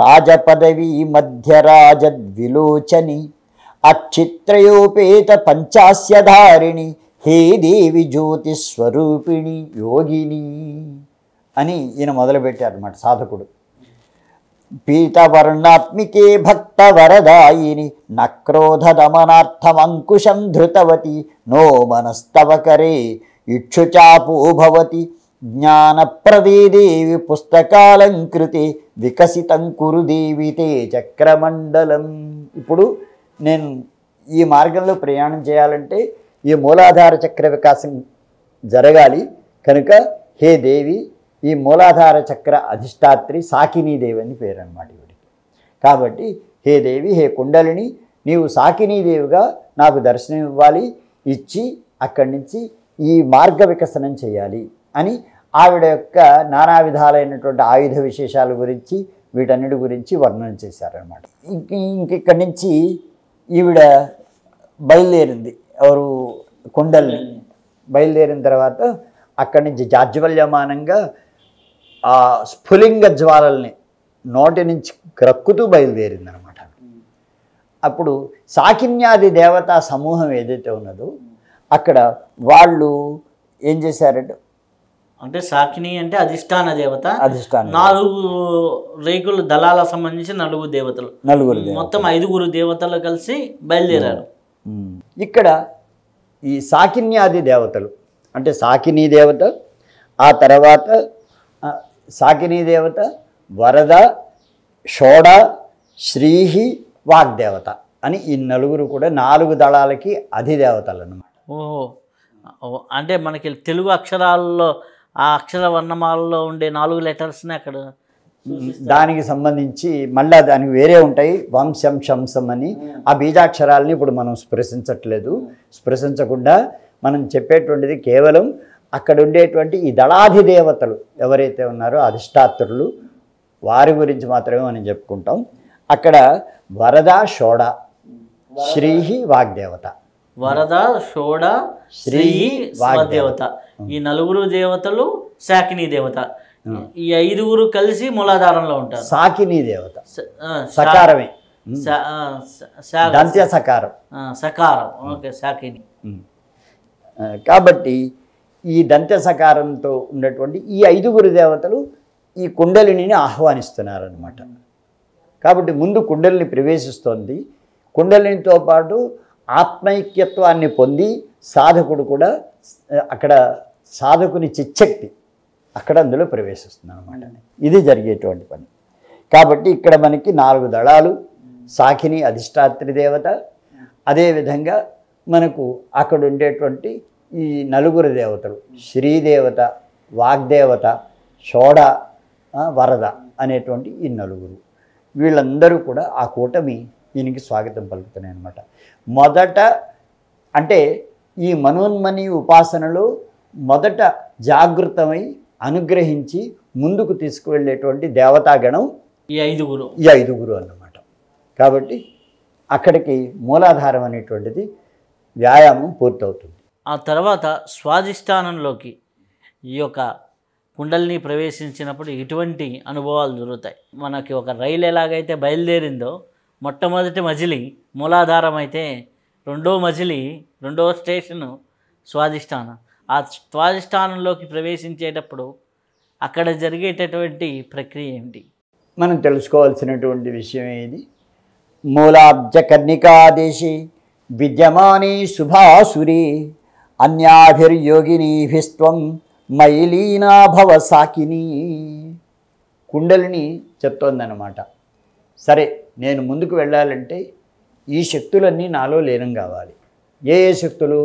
రాజపదవి మధ్యరాజద్విలోచని అక్షిత్రయోపేత పంచాస్యధారిణి హే దేవి జ్యోతిస్వరూపిణి యోగిని అని ఈయన అనమాట సాధకుడు పీఠవర్ణాత్మికే భక్తవరదాయిని నక్రోధదమనార్థమంకుశం ధృతవతి నో మనస్తవకరే ఇక్షుచాపూభవతి జ్ఞానప్రవీదేవి పుస్తకాలంకృతి వికసితం కురుదేవి తే చక్రమండలం ఇప్పుడు నేను ఈ మార్గంలో ప్రయాణం చేయాలంటే ఈ మూలాధార చక్ర వికాసం జరగాలి కనుక హే దేవి ఈ మూలాధార చక్ర అధిష్టాత్రి సాకినీదేవి అని పేరు అనమాట ఇవిడికి కాబట్టి హే దేవి హే కుండలిని నీవు సాకినీదేవిగా నాకు దర్శనం ఇవ్వాలి ఇచ్చి అక్కడి నుంచి ఈ మార్గ వికసనం చేయాలి అని ఆవిడ యొక్క నానా విధాలైనటువంటి ఆయుధ విశేషాల గురించి వీటన్నిటి గురించి వర్ణన చేశారనమాట ఇంక ఇంక ఇక్కడి నుంచి ఈవిడ బయలుదేరింది ఎవరు కుండల్ని బయలుదేరిన తర్వాత అక్కడి నుంచి జాజ్వల్యమానంగా ఆ స్ఫులింగ జ్వాలల్ని నోటి నుంచి క్రక్కుతూ బయలుదేరిందనమాట అప్పుడు సాకిన్యాది దేవతా సమూహం ఏదైతే ఉన్నదో అక్కడ వాళ్ళు ఏం చేశారంటే అంటే సాకిని అంటే అధిష్టాన దేవత అధిష్టాన నాలుగు రేకుల దళాల సంబంధించి నలుగురు దేవతలు నలుగురు మొత్తం ఐదుగురు దేవతలు కలిసి బయలుదేరారు ఇక్కడ ఈ సాకిన్యాది దేవతలు అంటే సాకిని దేవత ఆ తర్వాత సాకినీ దేవత వరద షోడ శ్రీహి వాగ్దేవత అని ఈ నలుగురు కూడా నాలుగు దళాలకి అధిదేవతలు అనమాట ఓహో అంటే మనకి తెలుగు అక్షరాల్లో ఆ అక్షర వర్ణమాలలో ఉండే నాలుగు లెటర్స్ని అక్కడ దానికి సంబంధించి మళ్ళీ దానికి వేరే ఉంటాయి వంశం శంసం అని ఆ బీజాక్షరాలని ఇప్పుడు మనం స్పృశించట్లేదు స్పృశించకుండా మనం చెప్పేటువంటిది కేవలం అక్కడ ఉండేటువంటి ఈ దేవతలు ఎవరైతే ఉన్నారో అధిష్టాత్రులు వారి గురించి మాత్రమే మనం చెప్పుకుంటాం అక్కడ వరద షోడ శ్రీహి వాగ్దేవత వరద షోడ శ్రీ వాగ్దేవత ఈ నలుగురు దేవతలు శాకిని దేవత ఈ ఐదుగురు కలిసి మూలాధారంలో ఉంటారు సాకినీ దేవత సకారమే సకారం సకారం ఓకే సాకిని కాబట్టి ఈ దంత సకారంతో ఉన్నటువంటి ఈ ఐదుగురు దేవతలు ఈ కుండలిని ఆహ్వానిస్తున్నారనమాట కాబట్టి ముందు కుండలిని ప్రవేశిస్తోంది కుండలినితో పాటు ఆత్మైక్యత్వాన్ని పొంది సాధకుడు కూడా అక్కడ సాధకుని చిచ్చక్తి అక్కడ అందులో ప్రవేశిస్తుంది అనమాట ఇది జరిగేటువంటి పని కాబట్టి ఇక్కడ మనకి నాలుగు దళాలు సాఖిని అధిష్టాత్రి దేవత అదేవిధంగా మనకు అక్కడ ఉండేటువంటి ఈ నలుగురు దేవతలు శ్రీదేవత వాగ్దేవత షోడ వరద అనేటువంటి ఈ నలుగురు వీళ్ళందరూ కూడా ఆ కూటమి ఈయనకి స్వాగతం పలుకుతున్నాయి అనమాట మొదట అంటే ఈ మనోన్మని ఉపాసనలో మొదట జాగృతమై అనుగ్రహించి ముందుకు తీసుకువెళ్ళేటువంటి దేవతాగణం ఈ ఐదుగురు ఈ ఐదుగురు అన్నమాట కాబట్టి అక్కడికి మూలాధారం అనేటువంటిది వ్యాయామం పూర్తవుతుంది ఆ తర్వాత స్వాధిష్టానంలోకి ఈ యొక్క కుండల్ని ప్రవేశించినప్పుడు ఇటువంటి అనుభవాలు దొరుకుతాయి మనకి ఒక రైలు ఎలాగైతే బయలుదేరిందో మొట్టమొదటి మజిలి మూలాధారం అయితే రెండో మజిలి రెండో స్టేషను స్వాధిష్టానం ఆ స్వాధిష్టానంలోకి ప్రవేశించేటప్పుడు అక్కడ జరిగేటటువంటి ప్రక్రియ ఏమిటి మనం తెలుసుకోవాల్సినటువంటి విషయం ఏది మూలాబ్జ కర్ణికాదేశి విద్యమాని శుభాసురి అన్యాభిర్యోగినీభిస్త్వం మైలీనాభవ సాకిని కుండలిని చెప్తోందనమాట సరే నేను ముందుకు వెళ్ళాలంటే ఈ శక్తులన్నీ నాలో లీనం కావాలి ఏ ఏ శక్తులు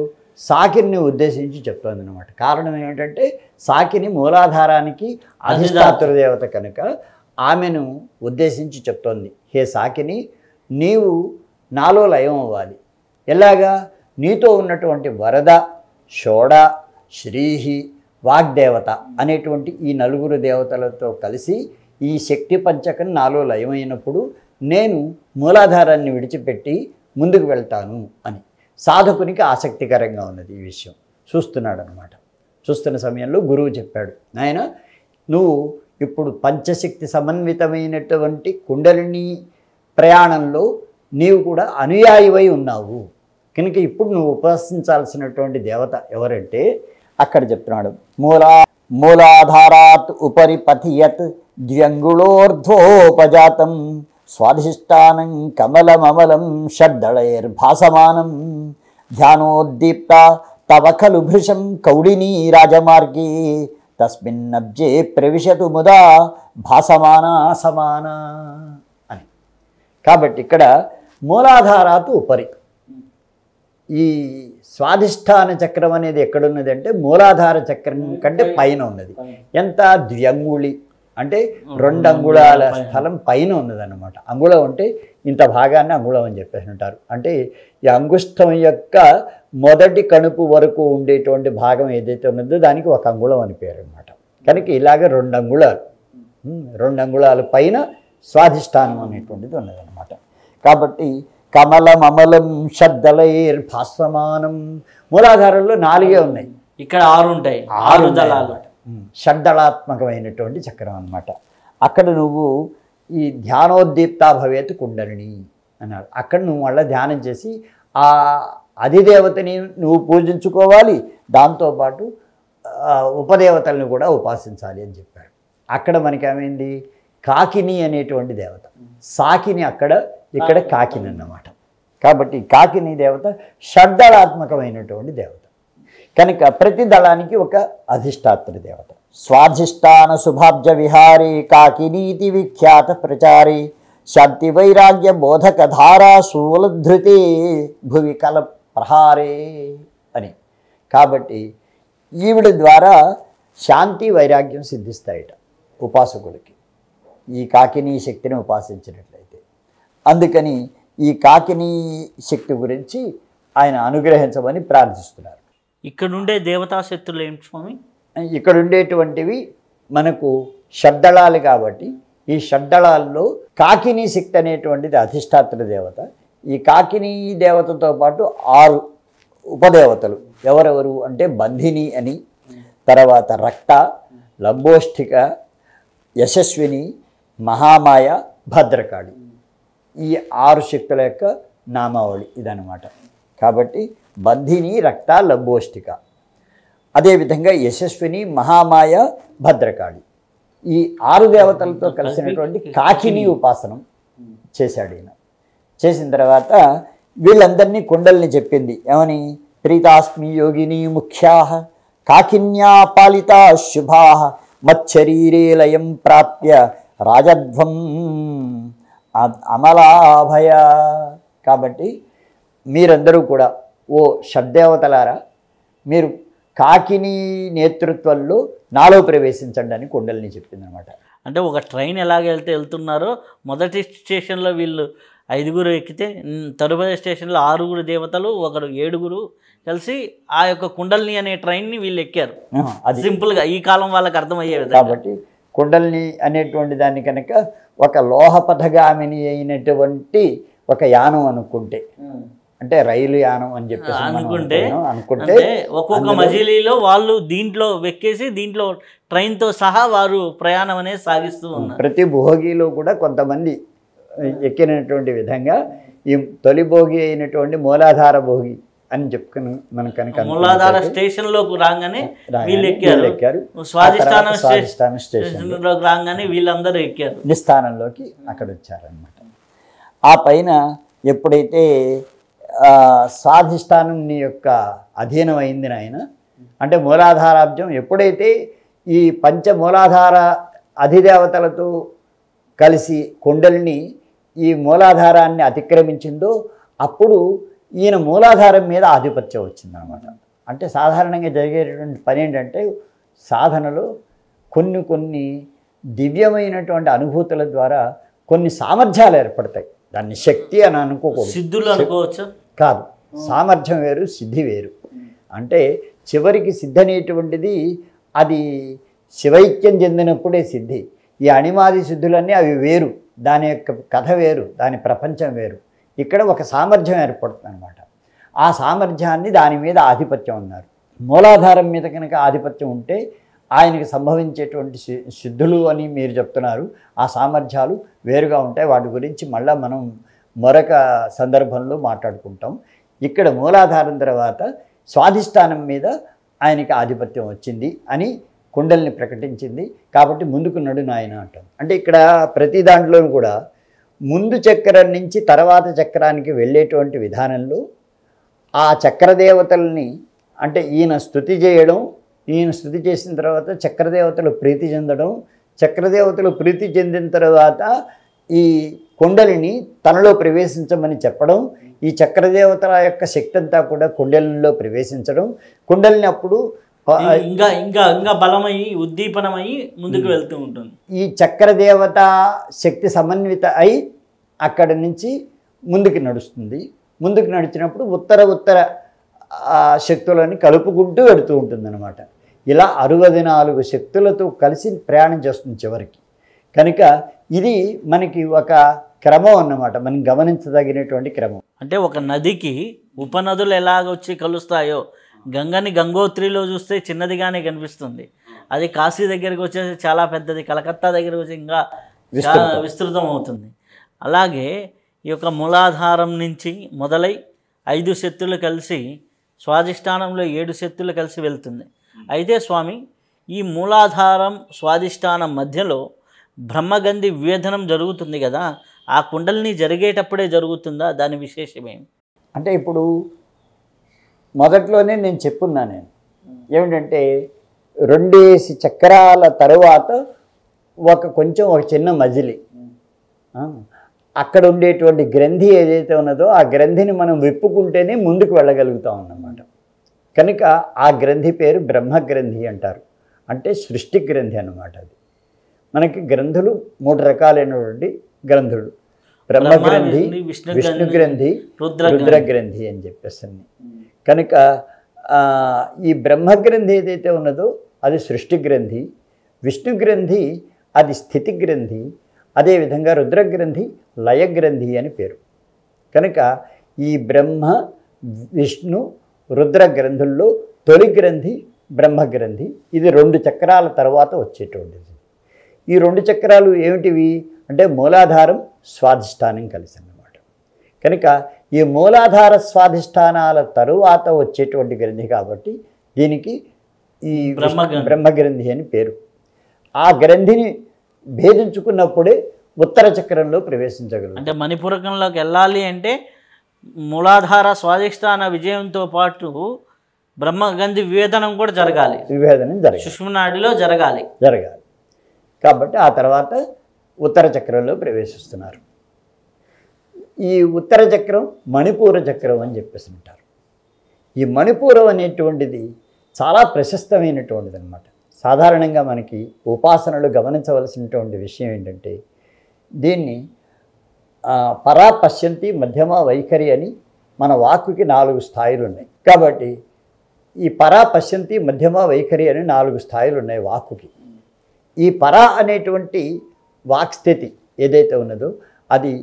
సాకిని ఉద్దేశించి చెప్తోందనమాట కారణం ఏమిటంటే సాకిని మూలాధారానికి అధిష్టాతృదేవత కనుక ఆమెను ఉద్దేశించి చెప్తోంది హే సాకిని నీవు నాలో లయం అవ్వాలి ఎలాగా నీతో ఉన్నటువంటి వరద షోడ శ్రీహి వాగ్దేవత అనేటువంటి ఈ నలుగురు దేవతలతో కలిసి ఈ శక్తి పంచకం నాలో లయమైనప్పుడు నేను మూలాధారాన్ని విడిచిపెట్టి ముందుకు వెళ్తాను అని సాధకునికి ఆసక్తికరంగా ఉన్నది ఈ విషయం చూస్తున్నాడు అనమాట చూస్తున్న సమయంలో గురువు చెప్పాడు నాయన నువ్వు ఇప్పుడు పంచశక్తి సమన్వితమైనటువంటి కుండలిని ప్రయాణంలో నీవు కూడా అనుయాయివై ఉన్నావు కనుక ఇప్పుడు నువ్వు ఉపాసించాల్సినటువంటి దేవత ఎవరంటే అక్కడ చెప్తున్నాడు మూలా మూలాధారాత్ ఉపరి పథియత్ ద్వ్యంగుళోర్ధ్వోపజాతం స్వాధిష్టానం కమలమమలం షడ్దళైర్భాసమానం ధ్యానోద్దీప్త తవ ఖలు భృశం కౌడినీ రాజమార్గే తస్మిన్నబ్జే ప్రవిశతు ముదా భాసమానా సమానా అని కాబట్టి ఇక్కడ మూలాధారాత్ ఉపరి ఈ స్వాధిష్టాన చక్రం అనేది ఎక్కడున్నదంటే మూలాధార చక్రం కంటే పైన ఉన్నది ఎంత ద్వ్యంగుళి అంటే రెండు అంగుళాల స్థలం పైన ఉన్నదన్నమాట అంగుళం అంటే ఇంత భాగాన్ని అంగుళం అని చెప్పేసి ఉంటారు అంటే ఈ అంగుష్టం యొక్క మొదటి కణుపు వరకు ఉండేటువంటి భాగం ఏదైతే ఉన్నదో దానికి ఒక అంగుళం అని పేరు అనమాట కనుక ఇలాగ రెండు అంగుళాలు రెండు అంగుళాల పైన స్వాధిష్టానం అనేటువంటిది ఉన్నదన్నమాట కాబట్టి కమలమమలం భాస్వమానం మూలాధారంలో నాలుగే ఉన్నాయి ఇక్కడ ఆరు ఉంటాయి ఆరు దళాలు షడ్దళాత్మకమైనటువంటి చక్రం అనమాట అక్కడ నువ్వు ఈ ధ్యానోద్దీప్తా భవేత్ కుండలిని అన్నాడు అక్కడ నువ్వు మళ్ళీ ధ్యానం చేసి ఆ అధిదేవతని నువ్వు పూజించుకోవాలి దాంతోపాటు ఉపదేవతల్ని కూడా ఉపాసించాలి అని చెప్పాడు అక్కడ మనకేమైంది కాకిని అనేటువంటి దేవత సాకిని అక్కడ ఇక్కడ కాకిని అన్నమాట కాబట్టి కాకిని దేవత షడ్దళాత్మకమైనటువంటి దేవత కనుక ప్రతి దళానికి ఒక అధిష్టాత్రి దేవత స్వాధిష్టాన శుభాబ్జ విహారీ కాకినీతి విఖ్యాత ప్రచారి శాంతి వైరాగ్య బోధక ధారా శూలధృతి భువి కల ప్రహారే అని కాబట్టి ఈవిడ ద్వారా శాంతి వైరాగ్యం సిద్ధిస్తాయట ఉపాసకుడికి ఈ కాకినీ శక్తిని ఉపాసించినట్టు అందుకని ఈ కాకిని శక్తి గురించి ఆయన అనుగ్రహించమని ప్రార్థిస్తున్నారు ఇక్కడుండే దేవతా శక్తులు ఏంటి స్వామి ఇక్కడుండేటువంటివి మనకు షడ్డళాలు కాబట్టి ఈ షడ్డళాల్లో కాకినీ శక్తి అనేటువంటిది అధిష్టాత్ర దేవత ఈ కాకినీ దేవతతో పాటు ఆరు ఉపదేవతలు ఎవరెవరు అంటే బంధిని అని తర్వాత రక్త లంబోష్ఠిక యశస్విని మహామాయ భద్రకాళి ఈ ఆరు శక్తుల యొక్క నామావళి ఇదనమాట కాబట్టి బంధిని రక్త లంబోష్టిక అదేవిధంగా యశస్విని మహామాయ భద్రకాళి ఈ ఆరు దేవతలతో కలిసినటువంటి కాకిని ఉపాసనం చేశాడు ఈయన చేసిన తర్వాత వీళ్ళందరినీ కుండల్ని చెప్పింది ఏమని ప్రీతాస్మి యోగిని ముఖ్యా కాకిన్యా పాలిత శుభా మచ్చరీరే లయం ప్రాప్య రాజధ్వం అమలాభయ కాబట్టి మీరందరూ కూడా ఓ షడ్దేవతలారా మీరు కాకిని నేతృత్వంలో నాలో ప్రవేశించండి అని కొండల్ని చెప్పిందనమాట అంటే ఒక ట్రైన్ ఎలాగెళ్తే వెళ్తున్నారో మొదటి స్టేషన్లో వీళ్ళు ఐదుగురు ఎక్కితే తరువాత స్టేషన్లో ఆరుగురు దేవతలు ఒకరు ఏడుగురు కలిసి ఆ యొక్క కుండల్ని అనే ట్రైన్ని వీళ్ళు ఎక్కారు అది సింపుల్గా ఈ కాలం వాళ్ళకి అర్థమయ్యే విధంగా కాబట్టి కుండల్ని అనేటువంటి దాన్ని కనుక ఒక లోహపథగామిని అయినటువంటి ఒక యానం అనుకుంటే అంటే రైలు యానం అని చెప్పి అనుకుంటే అనుకుంటే ఒక్కొక్క మజిలీలో వాళ్ళు దీంట్లో వెక్కేసి దీంట్లో ట్రైన్తో సహా వారు ప్రయాణం అనేది సాగిస్తూ ఉన్నారు ప్రతి భోగిలో కూడా కొంతమంది ఎక్కినటువంటి విధంగా ఈ తొలి భోగి అయినటువంటి మూలాధార భోగి అని చెప్పుకుని మనం కనుక మూలాధార స్టేషన్ లోకి రాగానే వీళ్ళు ఎక్కారు ఎక్కారు స్వాధిష్టానం స్టేషన్ లోకి రాగానే వీళ్ళందరూ ఎక్కారు నిస్థానంలోకి అక్కడ వచ్చారనమాట ఆ పైన ఎప్పుడైతే స్వాధిష్టానం నీ యొక్క అధీనం అయింది నాయన అంటే మూలాధారాబ్జం ఎప్పుడైతే ఈ పంచ మూలాధార అధిదేవతలతో కలిసి కొండల్ని ఈ మూలాధారాన్ని అతిక్రమించిందో అప్పుడు ఈయన మూలాధారం మీద ఆధిపత్యం వచ్చిందనమాట అంటే సాధారణంగా జరిగేటటువంటి పని ఏంటంటే సాధనలో కొన్ని కొన్ని దివ్యమైనటువంటి అనుభూతుల ద్వారా కొన్ని సామర్థ్యాలు ఏర్పడతాయి దాన్ని శక్తి అని అనుకోకూడదు సిద్ధులు అనుకోవచ్చు కాదు సామర్థ్యం వేరు సిద్ధి వేరు అంటే చివరికి సిద్ధ అనేటువంటిది అది శివైక్యం చెందినప్పుడే సిద్ధి ఈ అణిమాది సిద్ధులన్నీ అవి వేరు దాని యొక్క కథ వేరు దాని ప్రపంచం వేరు ఇక్కడ ఒక సామర్థ్యం ఏర్పడుతుంది అనమాట ఆ సామర్థ్యాన్ని దాని మీద ఆధిపత్యం ఉన్నారు మూలాధారం మీద కనుక ఆధిపత్యం ఉంటే ఆయనకి సంభవించేటువంటి సిద్ధులు అని మీరు చెప్తున్నారు ఆ సామర్థ్యాలు వేరుగా ఉంటాయి వాటి గురించి మళ్ళీ మనం మరొక సందర్భంలో మాట్లాడుకుంటాం ఇక్కడ మూలాధారం తర్వాత స్వాధిష్టానం మీద ఆయనకి ఆధిపత్యం వచ్చింది అని కుండల్ని ప్రకటించింది కాబట్టి ముందుకు నడు నాయన అంటాం అంటే ఇక్కడ ప్రతి దాంట్లోనూ కూడా ముందు చక్రం నుంచి తర్వాత చక్రానికి వెళ్ళేటువంటి విధానంలో ఆ చక్రదేవతల్ని అంటే ఈయన స్థుతి చేయడం ఈయన స్థుతి చేసిన తర్వాత చక్రదేవతలు ప్రీతి చెందడం చక్రదేవతలు ప్రీతి చెందిన తర్వాత ఈ కుండలిని తనలో ప్రవేశించమని చెప్పడం ఈ చక్రదేవతల యొక్క శక్తి అంతా కూడా కుండలిలో ప్రవేశించడం కుండలిని అప్పుడు ఇంకా ఇంకా ఇంకా బలమై ఉద్దీపనమై ముందుకు వెళ్తూ ఉంటుంది ఈ చక్రదేవత శక్తి సమన్విత అయి అక్కడి నుంచి ముందుకు నడుస్తుంది ముందుకు నడిచినప్పుడు ఉత్తర ఉత్తర శక్తులని కలుపుకుంటూ వెడుతూ అనమాట ఇలా అరవై నాలుగు శక్తులతో కలిసి ప్రయాణం చేస్తుంది చివరికి కనుక ఇది మనకి ఒక క్రమం అన్నమాట మనం గమనించదగినటువంటి క్రమం అంటే ఒక నదికి ఉపనదులు ఎలాగొచ్చి కలుస్తాయో గంగని గంగోత్రిలో చూస్తే చిన్నదిగానే కనిపిస్తుంది అది కాశీ దగ్గరికి వచ్చేసి చాలా పెద్దది కలకత్తా దగ్గరికి వచ్చి ఇంకా విస్తృతం అవుతుంది అలాగే ఈ యొక్క మూలాధారం నుంచి మొదలై ఐదు శక్తులు కలిసి స్వాధిష్టానంలో ఏడు శక్తులు కలిసి వెళ్తుంది అయితే స్వామి ఈ మూలాధారం స్వాధిష్టానం మధ్యలో బ్రహ్మగంధి వివేధనం జరుగుతుంది కదా ఆ కుండల్ని జరిగేటప్పుడే జరుగుతుందా దాని విశేషమేమి అంటే ఇప్పుడు మొదట్లోనే నేను చెప్పున్నా నేను ఏమిటంటే రెండేసి చక్రాల తరువాత ఒక కొంచెం ఒక చిన్న మజిలి అక్కడ ఉండేటువంటి గ్రంథి ఏదైతే ఉన్నదో ఆ గ్రంథిని మనం విప్పుకుంటేనే ముందుకు వెళ్ళగలుగుతాం అన్నమాట కనుక ఆ గ్రంథి పేరు బ్రహ్మగ్రంథి అంటారు అంటే సృష్టి గ్రంథి అనమాట అది మనకి గ్రంథులు మూడు రకాలైనటువంటి గ్రంథులు బ్రహ్మగ్రంథి విష్ణు గ్రంథి రుద్రగ్రంథి అని చెప్పేసి కనుక ఈ బ్రహ్మగ్రంథి ఏదైతే ఉన్నదో అది సృష్టి గ్రంథి విష్ణు గ్రంథి అది స్థితి గ్రంథి అదేవిధంగా రుద్రగ్రంథి లయగ్రంథి అని పేరు కనుక ఈ బ్రహ్మ విష్ణు రుద్ర తొలి గ్రంథి బ్రహ్మగ్రంథి ఇది రెండు చక్రాల తర్వాత వచ్చేటువంటిది ఈ రెండు చక్రాలు ఏమిటివి అంటే మూలాధారం స్వాధిష్టానం కలిసి అన్నమాట కనుక ఈ మూలాధార స్వాధిష్టానాల తరువాత వచ్చేటువంటి గ్రంథి కాబట్టి దీనికి ఈ బ్రహ్మగ్రంథి అని పేరు ఆ గ్రంథిని భేదించుకున్నప్పుడే ఉత్తర చక్రంలో ప్రవేశించగలరు అంటే మణిపురకంలోకి వెళ్ళాలి అంటే మూలాధార స్వాధిష్టాన విజయంతో పాటు బ్రహ్మగంధి వివేదనం కూడా జరగాలి వివేదనం జరగాలి సుష్మనాడిలో జరగాలి జరగాలి కాబట్టి ఆ తర్వాత ఉత్తర చక్రంలో ప్రవేశిస్తున్నారు ఈ ఉత్తర చక్రం మణిపూర చక్రం అని చెప్పేసి ఉంటారు ఈ మణిపూరం అనేటువంటిది చాలా ప్రశస్తమైనటువంటిది అనమాట సాధారణంగా మనకి ఉపాసనలు గమనించవలసినటువంటి విషయం ఏంటంటే దీన్ని పరా పశ్యంతి మధ్యమ వైఖరి అని మన వాక్కుకి నాలుగు స్థాయిలు ఉన్నాయి కాబట్టి ఈ పరా పశ్యంతి మధ్యమ వైఖరి అని నాలుగు స్థాయిలు ఉన్నాయి వాక్కుకి ఈ పరా అనేటువంటి వాక్స్థితి ఏదైతే ఉన్నదో అది